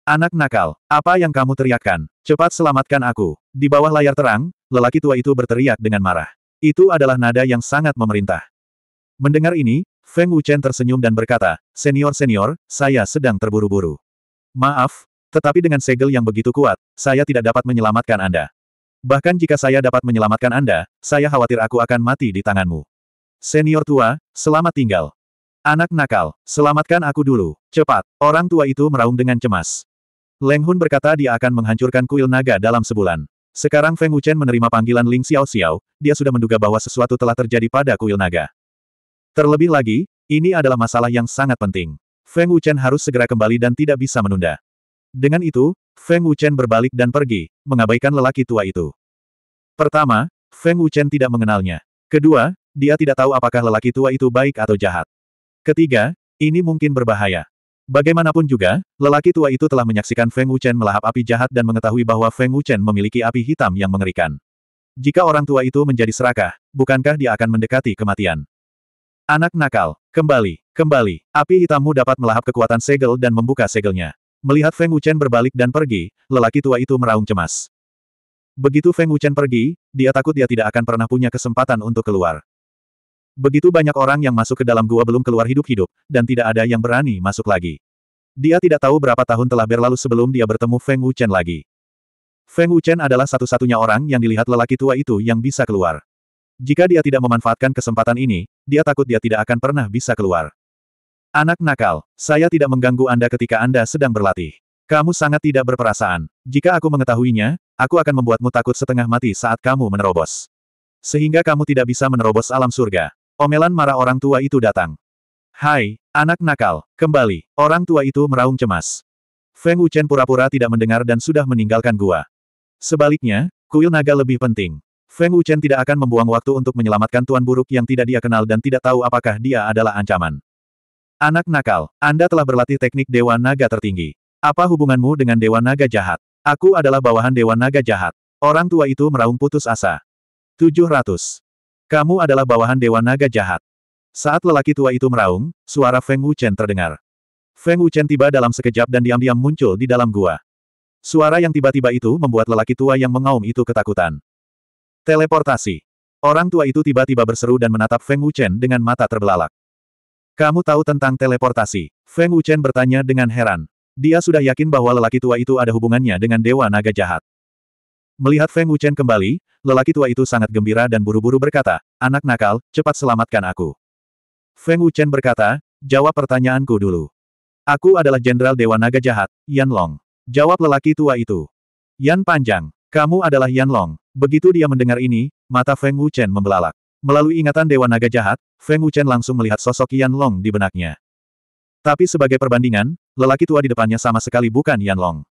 Anak nakal, apa yang kamu teriakkan? Cepat selamatkan aku. Di bawah layar terang, lelaki tua itu berteriak dengan marah. Itu adalah nada yang sangat memerintah. Mendengar ini, Feng Wuchen tersenyum dan berkata, Senior-senior, saya sedang terburu-buru. Maaf, tetapi dengan segel yang begitu kuat, saya tidak dapat menyelamatkan Anda. Bahkan jika saya dapat menyelamatkan Anda, saya khawatir aku akan mati di tanganmu. Senior tua, selamat tinggal. Anak nakal, selamatkan aku dulu, cepat. Orang tua itu meraung dengan cemas. Leng Hun berkata dia akan menghancurkan kuil naga dalam sebulan. Sekarang Feng Wuchen menerima panggilan Ling Xiao Xiao, dia sudah menduga bahwa sesuatu telah terjadi pada kuil naga. Terlebih lagi, ini adalah masalah yang sangat penting. Feng Wuchen harus segera kembali dan tidak bisa menunda. Dengan itu, Feng Wuchen berbalik dan pergi, mengabaikan lelaki tua itu. Pertama, Feng Wuchen tidak mengenalnya. Kedua, dia tidak tahu apakah lelaki tua itu baik atau jahat. Ketiga, ini mungkin berbahaya. Bagaimanapun juga, lelaki tua itu telah menyaksikan Feng Wuchen melahap api jahat dan mengetahui bahwa Feng Wuchen memiliki api hitam yang mengerikan. Jika orang tua itu menjadi serakah, bukankah dia akan mendekati kematian? Anak nakal, kembali, kembali. Api hitammu dapat melahap kekuatan segel dan membuka segelnya. Melihat Feng Wuchen berbalik dan pergi, lelaki tua itu meraung cemas. Begitu Feng Wuchen pergi, dia takut dia tidak akan pernah punya kesempatan untuk keluar. Begitu banyak orang yang masuk ke dalam gua belum keluar hidup-hidup, dan tidak ada yang berani masuk lagi. Dia tidak tahu berapa tahun telah berlalu sebelum dia bertemu Feng Wuchen lagi. Feng Wuchen adalah satu-satunya orang yang dilihat lelaki tua itu yang bisa keluar. Jika dia tidak memanfaatkan kesempatan ini, dia takut dia tidak akan pernah bisa keluar. Anak nakal, saya tidak mengganggu Anda ketika Anda sedang berlatih. Kamu sangat tidak berperasaan. Jika aku mengetahuinya, aku akan membuatmu takut setengah mati saat kamu menerobos. Sehingga kamu tidak bisa menerobos alam surga. Omelan marah orang tua itu datang. Hai, anak nakal, kembali. Orang tua itu meraung cemas. Feng Wuchen pura-pura tidak mendengar dan sudah meninggalkan gua. Sebaliknya, kuil naga lebih penting. Feng Wuchen tidak akan membuang waktu untuk menyelamatkan tuan buruk yang tidak dia kenal dan tidak tahu apakah dia adalah ancaman. Anak nakal, Anda telah berlatih teknik Dewa Naga tertinggi. Apa hubunganmu dengan Dewa Naga jahat? Aku adalah bawahan Dewa Naga jahat. Orang tua itu meraung putus asa. 700. Kamu adalah bawahan Dewa Naga jahat. Saat lelaki tua itu meraung, suara Feng Wuchen terdengar. Feng Wuchen tiba dalam sekejap dan diam-diam muncul di dalam gua. Suara yang tiba-tiba itu membuat lelaki tua yang mengaum itu ketakutan. Teleportasi. Orang tua itu tiba-tiba berseru dan menatap Feng Wuchen dengan mata terbelalak. Kamu tahu tentang teleportasi? Feng Wuchen bertanya dengan heran. Dia sudah yakin bahwa lelaki tua itu ada hubungannya dengan Dewa Naga Jahat. Melihat Feng Wuchen kembali, lelaki tua itu sangat gembira dan buru-buru berkata, anak nakal, cepat selamatkan aku. Feng Wuchen berkata, jawab pertanyaanku dulu. Aku adalah Jenderal Dewa Naga Jahat, Yan Long. Jawab lelaki tua itu. Yan Panjang, kamu adalah Yan Long. Begitu dia mendengar ini, mata Feng Wuchen membelalak. Melalui ingatan Dewa Naga Jahat, Feng Wuchen langsung melihat sosok Yan Long di benaknya. Tapi sebagai perbandingan, lelaki tua di depannya sama sekali bukan Yan Long.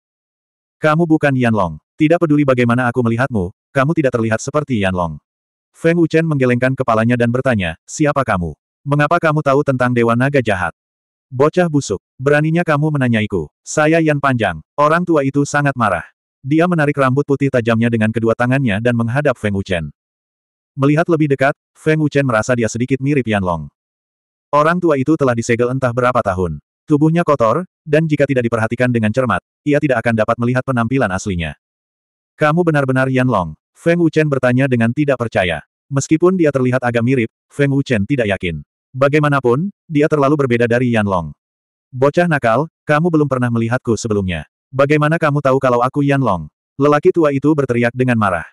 Kamu bukan Yan Long. Tidak peduli bagaimana aku melihatmu, kamu tidak terlihat seperti Yan Long. Feng Wuchen menggelengkan kepalanya dan bertanya, siapa kamu? Mengapa kamu tahu tentang Dewa Naga Jahat? Bocah busuk, beraninya kamu menanyaiku. Saya Yan Panjang, orang tua itu sangat marah. Dia menarik rambut putih tajamnya dengan kedua tangannya dan menghadap Feng Wuchen. Melihat lebih dekat, Feng Wuchen merasa dia sedikit mirip Yan Long. Orang tua itu telah disegel entah berapa tahun. Tubuhnya kotor, dan jika tidak diperhatikan dengan cermat, ia tidak akan dapat melihat penampilan aslinya. Kamu benar-benar Yan Long, Feng Wuchen bertanya dengan tidak percaya. Meskipun dia terlihat agak mirip, Feng Wuchen tidak yakin. Bagaimanapun, dia terlalu berbeda dari Yan Long. Bocah nakal, kamu belum pernah melihatku sebelumnya. Bagaimana kamu tahu kalau aku Yan Long? Lelaki tua itu berteriak dengan marah.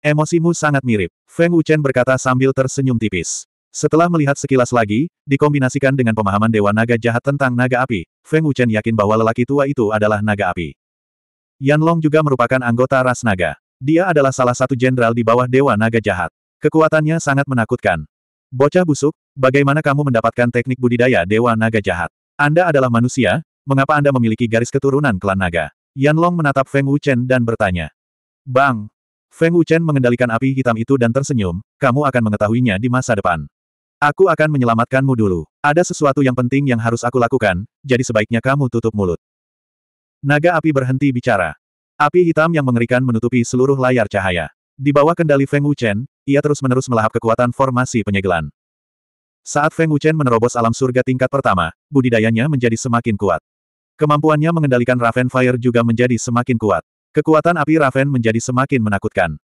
Emosimu sangat mirip, Feng Wuchen berkata sambil tersenyum tipis. Setelah melihat sekilas lagi, dikombinasikan dengan pemahaman Dewa Naga Jahat tentang naga api, Feng Wuchen yakin bahwa lelaki tua itu adalah naga api. Yan Long juga merupakan anggota ras naga. Dia adalah salah satu jenderal di bawah Dewa Naga Jahat. Kekuatannya sangat menakutkan. Bocah busuk, bagaimana kamu mendapatkan teknik budidaya Dewa Naga Jahat? Anda adalah manusia, mengapa Anda memiliki garis keturunan klan naga? Yan Long menatap Feng Wuchen dan bertanya. Bang! Feng Wuchen mengendalikan api hitam itu dan tersenyum, kamu akan mengetahuinya di masa depan. Aku akan menyelamatkanmu dulu. Ada sesuatu yang penting yang harus aku lakukan, jadi sebaiknya kamu tutup mulut. Naga api berhenti bicara. Api hitam yang mengerikan menutupi seluruh layar cahaya. Di bawah kendali Feng Wuchen, ia terus-menerus melahap kekuatan formasi penyegelan. Saat Feng Wuchen menerobos alam surga tingkat pertama, budidayanya menjadi semakin kuat. Kemampuannya mengendalikan Raven Fire juga menjadi semakin kuat. Kekuatan api Raven menjadi semakin menakutkan.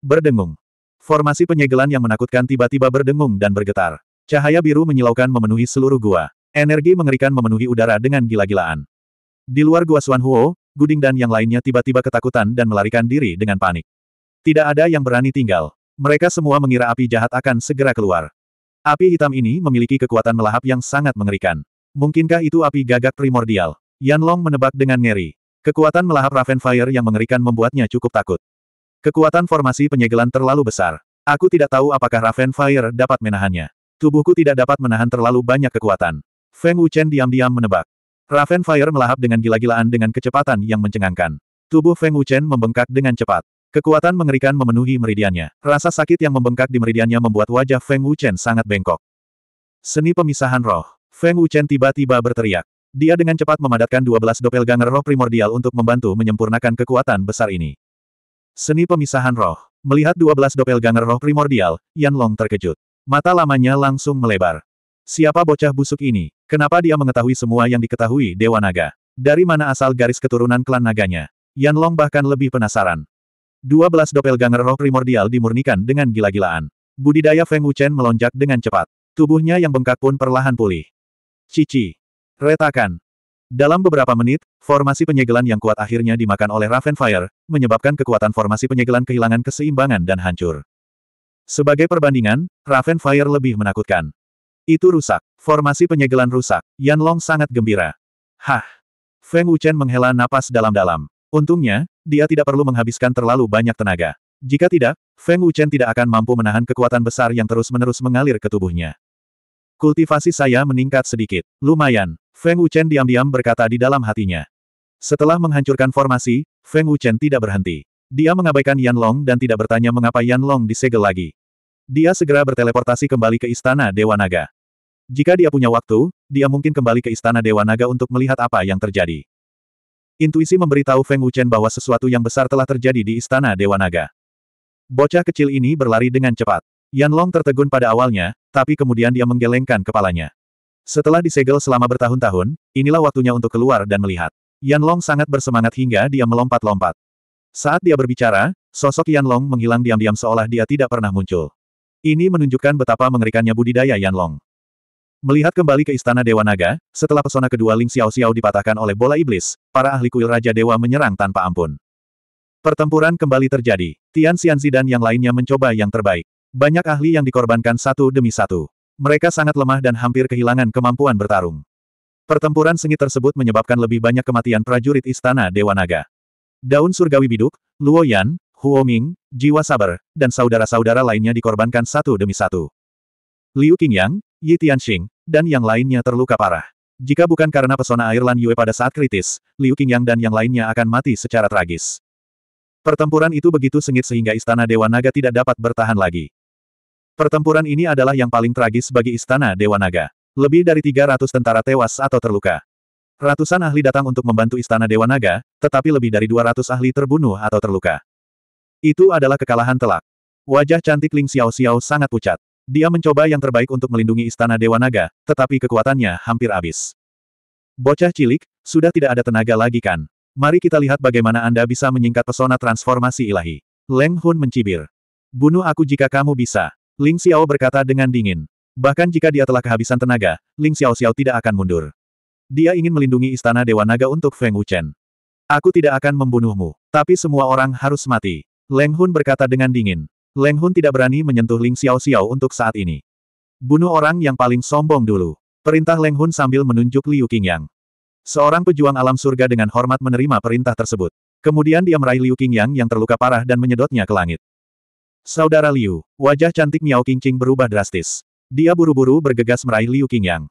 Berdengung. Formasi penyegelan yang menakutkan tiba-tiba berdengung dan bergetar. Cahaya biru menyilaukan memenuhi seluruh gua. Energi mengerikan memenuhi udara dengan gila-gilaan. Di luar gua Suan Huo, Guding dan yang lainnya tiba-tiba ketakutan dan melarikan diri dengan panik. Tidak ada yang berani tinggal. Mereka semua mengira api jahat akan segera keluar. Api hitam ini memiliki kekuatan melahap yang sangat mengerikan. Mungkinkah itu api gagak primordial? Yan Long menebak dengan ngeri. Kekuatan melahap Raven Fire yang mengerikan membuatnya cukup takut. Kekuatan formasi penyegelan terlalu besar. Aku tidak tahu apakah Raven Fire dapat menahannya. Tubuhku tidak dapat menahan terlalu banyak kekuatan. Feng Wuchen diam-diam menebak. Raven Fire melahap dengan gila-gilaan dengan kecepatan yang mencengangkan. Tubuh Feng Wuchen membengkak dengan cepat. Kekuatan mengerikan memenuhi meridiannya. Rasa sakit yang membengkak di meridiannya membuat wajah Feng Wuchen sangat bengkok. Seni pemisahan roh. Feng Wuchen tiba-tiba berteriak. Dia dengan cepat memadatkan 12 doppelganger roh primordial untuk membantu menyempurnakan kekuatan besar ini. Seni pemisahan roh. Melihat 12 doppelganger roh primordial, Yan Long terkejut. Mata lamanya langsung melebar. Siapa bocah busuk ini? Kenapa dia mengetahui semua yang diketahui Dewa Naga? Dari mana asal garis keturunan klan naganya? Yan Long bahkan lebih penasaran. 12 doppelganger roh primordial dimurnikan dengan gila-gilaan. Budidaya Feng Wuchen melonjak dengan cepat. Tubuhnya yang bengkak pun perlahan pulih. Cici. Retakan. Dalam beberapa menit, formasi penyegelan yang kuat akhirnya dimakan oleh Raven Fire, menyebabkan kekuatan formasi penyegelan kehilangan keseimbangan dan hancur. Sebagai perbandingan, Raven Fire lebih menakutkan. Itu rusak. Formasi penyegelan rusak. Yan Long sangat gembira. Hah. Feng Wuchen menghela napas dalam-dalam. Untungnya, dia tidak perlu menghabiskan terlalu banyak tenaga. Jika tidak, Feng Wuchen tidak akan mampu menahan kekuatan besar yang terus-menerus mengalir ke tubuhnya. Kultivasi saya meningkat sedikit. Lumayan. Feng Wuchen diam-diam berkata di dalam hatinya. Setelah menghancurkan formasi, Feng Wuchen tidak berhenti. Dia mengabaikan Yan Long dan tidak bertanya mengapa Yan Long disegel lagi. Dia segera berteleportasi kembali ke Istana Dewa Naga. Jika dia punya waktu, dia mungkin kembali ke Istana Dewa Naga untuk melihat apa yang terjadi. Intuisi memberitahu Feng Wuchen bahwa sesuatu yang besar telah terjadi di Istana Dewa Naga. Bocah kecil ini berlari dengan cepat. Yan Long tertegun pada awalnya, tapi kemudian dia menggelengkan kepalanya. Setelah disegel selama bertahun-tahun, inilah waktunya untuk keluar dan melihat. Yan Long sangat bersemangat hingga dia melompat-lompat. Saat dia berbicara, sosok Yan Long menghilang diam-diam seolah dia tidak pernah muncul. Ini menunjukkan betapa mengerikannya budidaya Yan Long. Melihat kembali ke Istana Dewa Naga, setelah pesona kedua Ling Xiao Xiao dipatahkan oleh bola iblis, para ahli kuil Raja Dewa menyerang tanpa ampun. Pertempuran kembali terjadi. Tian Xianzi dan yang lainnya mencoba yang terbaik. Banyak ahli yang dikorbankan satu demi satu. Mereka sangat lemah dan hampir kehilangan kemampuan bertarung. Pertempuran sengit tersebut menyebabkan lebih banyak kematian prajurit Istana Dewa Naga. Daun surgawi biduk, Luo Yan, Huo Ming, Jiwa Sabar, dan saudara-saudara lainnya dikorbankan satu demi satu. Liu Qingyang, Yi Tianxing, dan yang lainnya terluka parah. Jika bukan karena pesona air Lan Yue pada saat kritis, Liu Qingyang dan yang lainnya akan mati secara tragis. Pertempuran itu begitu sengit sehingga Istana Dewa Naga tidak dapat bertahan lagi. Pertempuran ini adalah yang paling tragis bagi Istana Dewa Naga. Lebih dari 300 tentara tewas atau terluka. Ratusan ahli datang untuk membantu Istana Dewa Naga, tetapi lebih dari 200 ahli terbunuh atau terluka. Itu adalah kekalahan telak. Wajah cantik Ling Xiao Xiao sangat pucat. Dia mencoba yang terbaik untuk melindungi istana Dewa Naga, tetapi kekuatannya hampir habis. Bocah cilik, sudah tidak ada tenaga lagi kan? Mari kita lihat bagaimana Anda bisa menyingkat pesona transformasi ilahi. Leng Hun mencibir. Bunuh aku jika kamu bisa. Ling Xiao berkata dengan dingin. Bahkan jika dia telah kehabisan tenaga, Ling Xiao Xiao tidak akan mundur. Dia ingin melindungi istana Dewa Naga untuk Feng Wuchen. Aku tidak akan membunuhmu, tapi semua orang harus mati. Leng Hun berkata dengan dingin. Leng Hun tidak berani menyentuh Ling Xiao Xiao untuk saat ini. Bunuh orang yang paling sombong dulu. Perintah Leng Hun sambil menunjuk Liu Qingyang. Seorang pejuang alam surga dengan hormat menerima perintah tersebut. Kemudian dia meraih Liu Qingyang yang terluka parah dan menyedotnya ke langit. Saudara Liu, wajah cantik Miao Qingqing berubah drastis. Dia buru-buru bergegas meraih Liu Qingyang.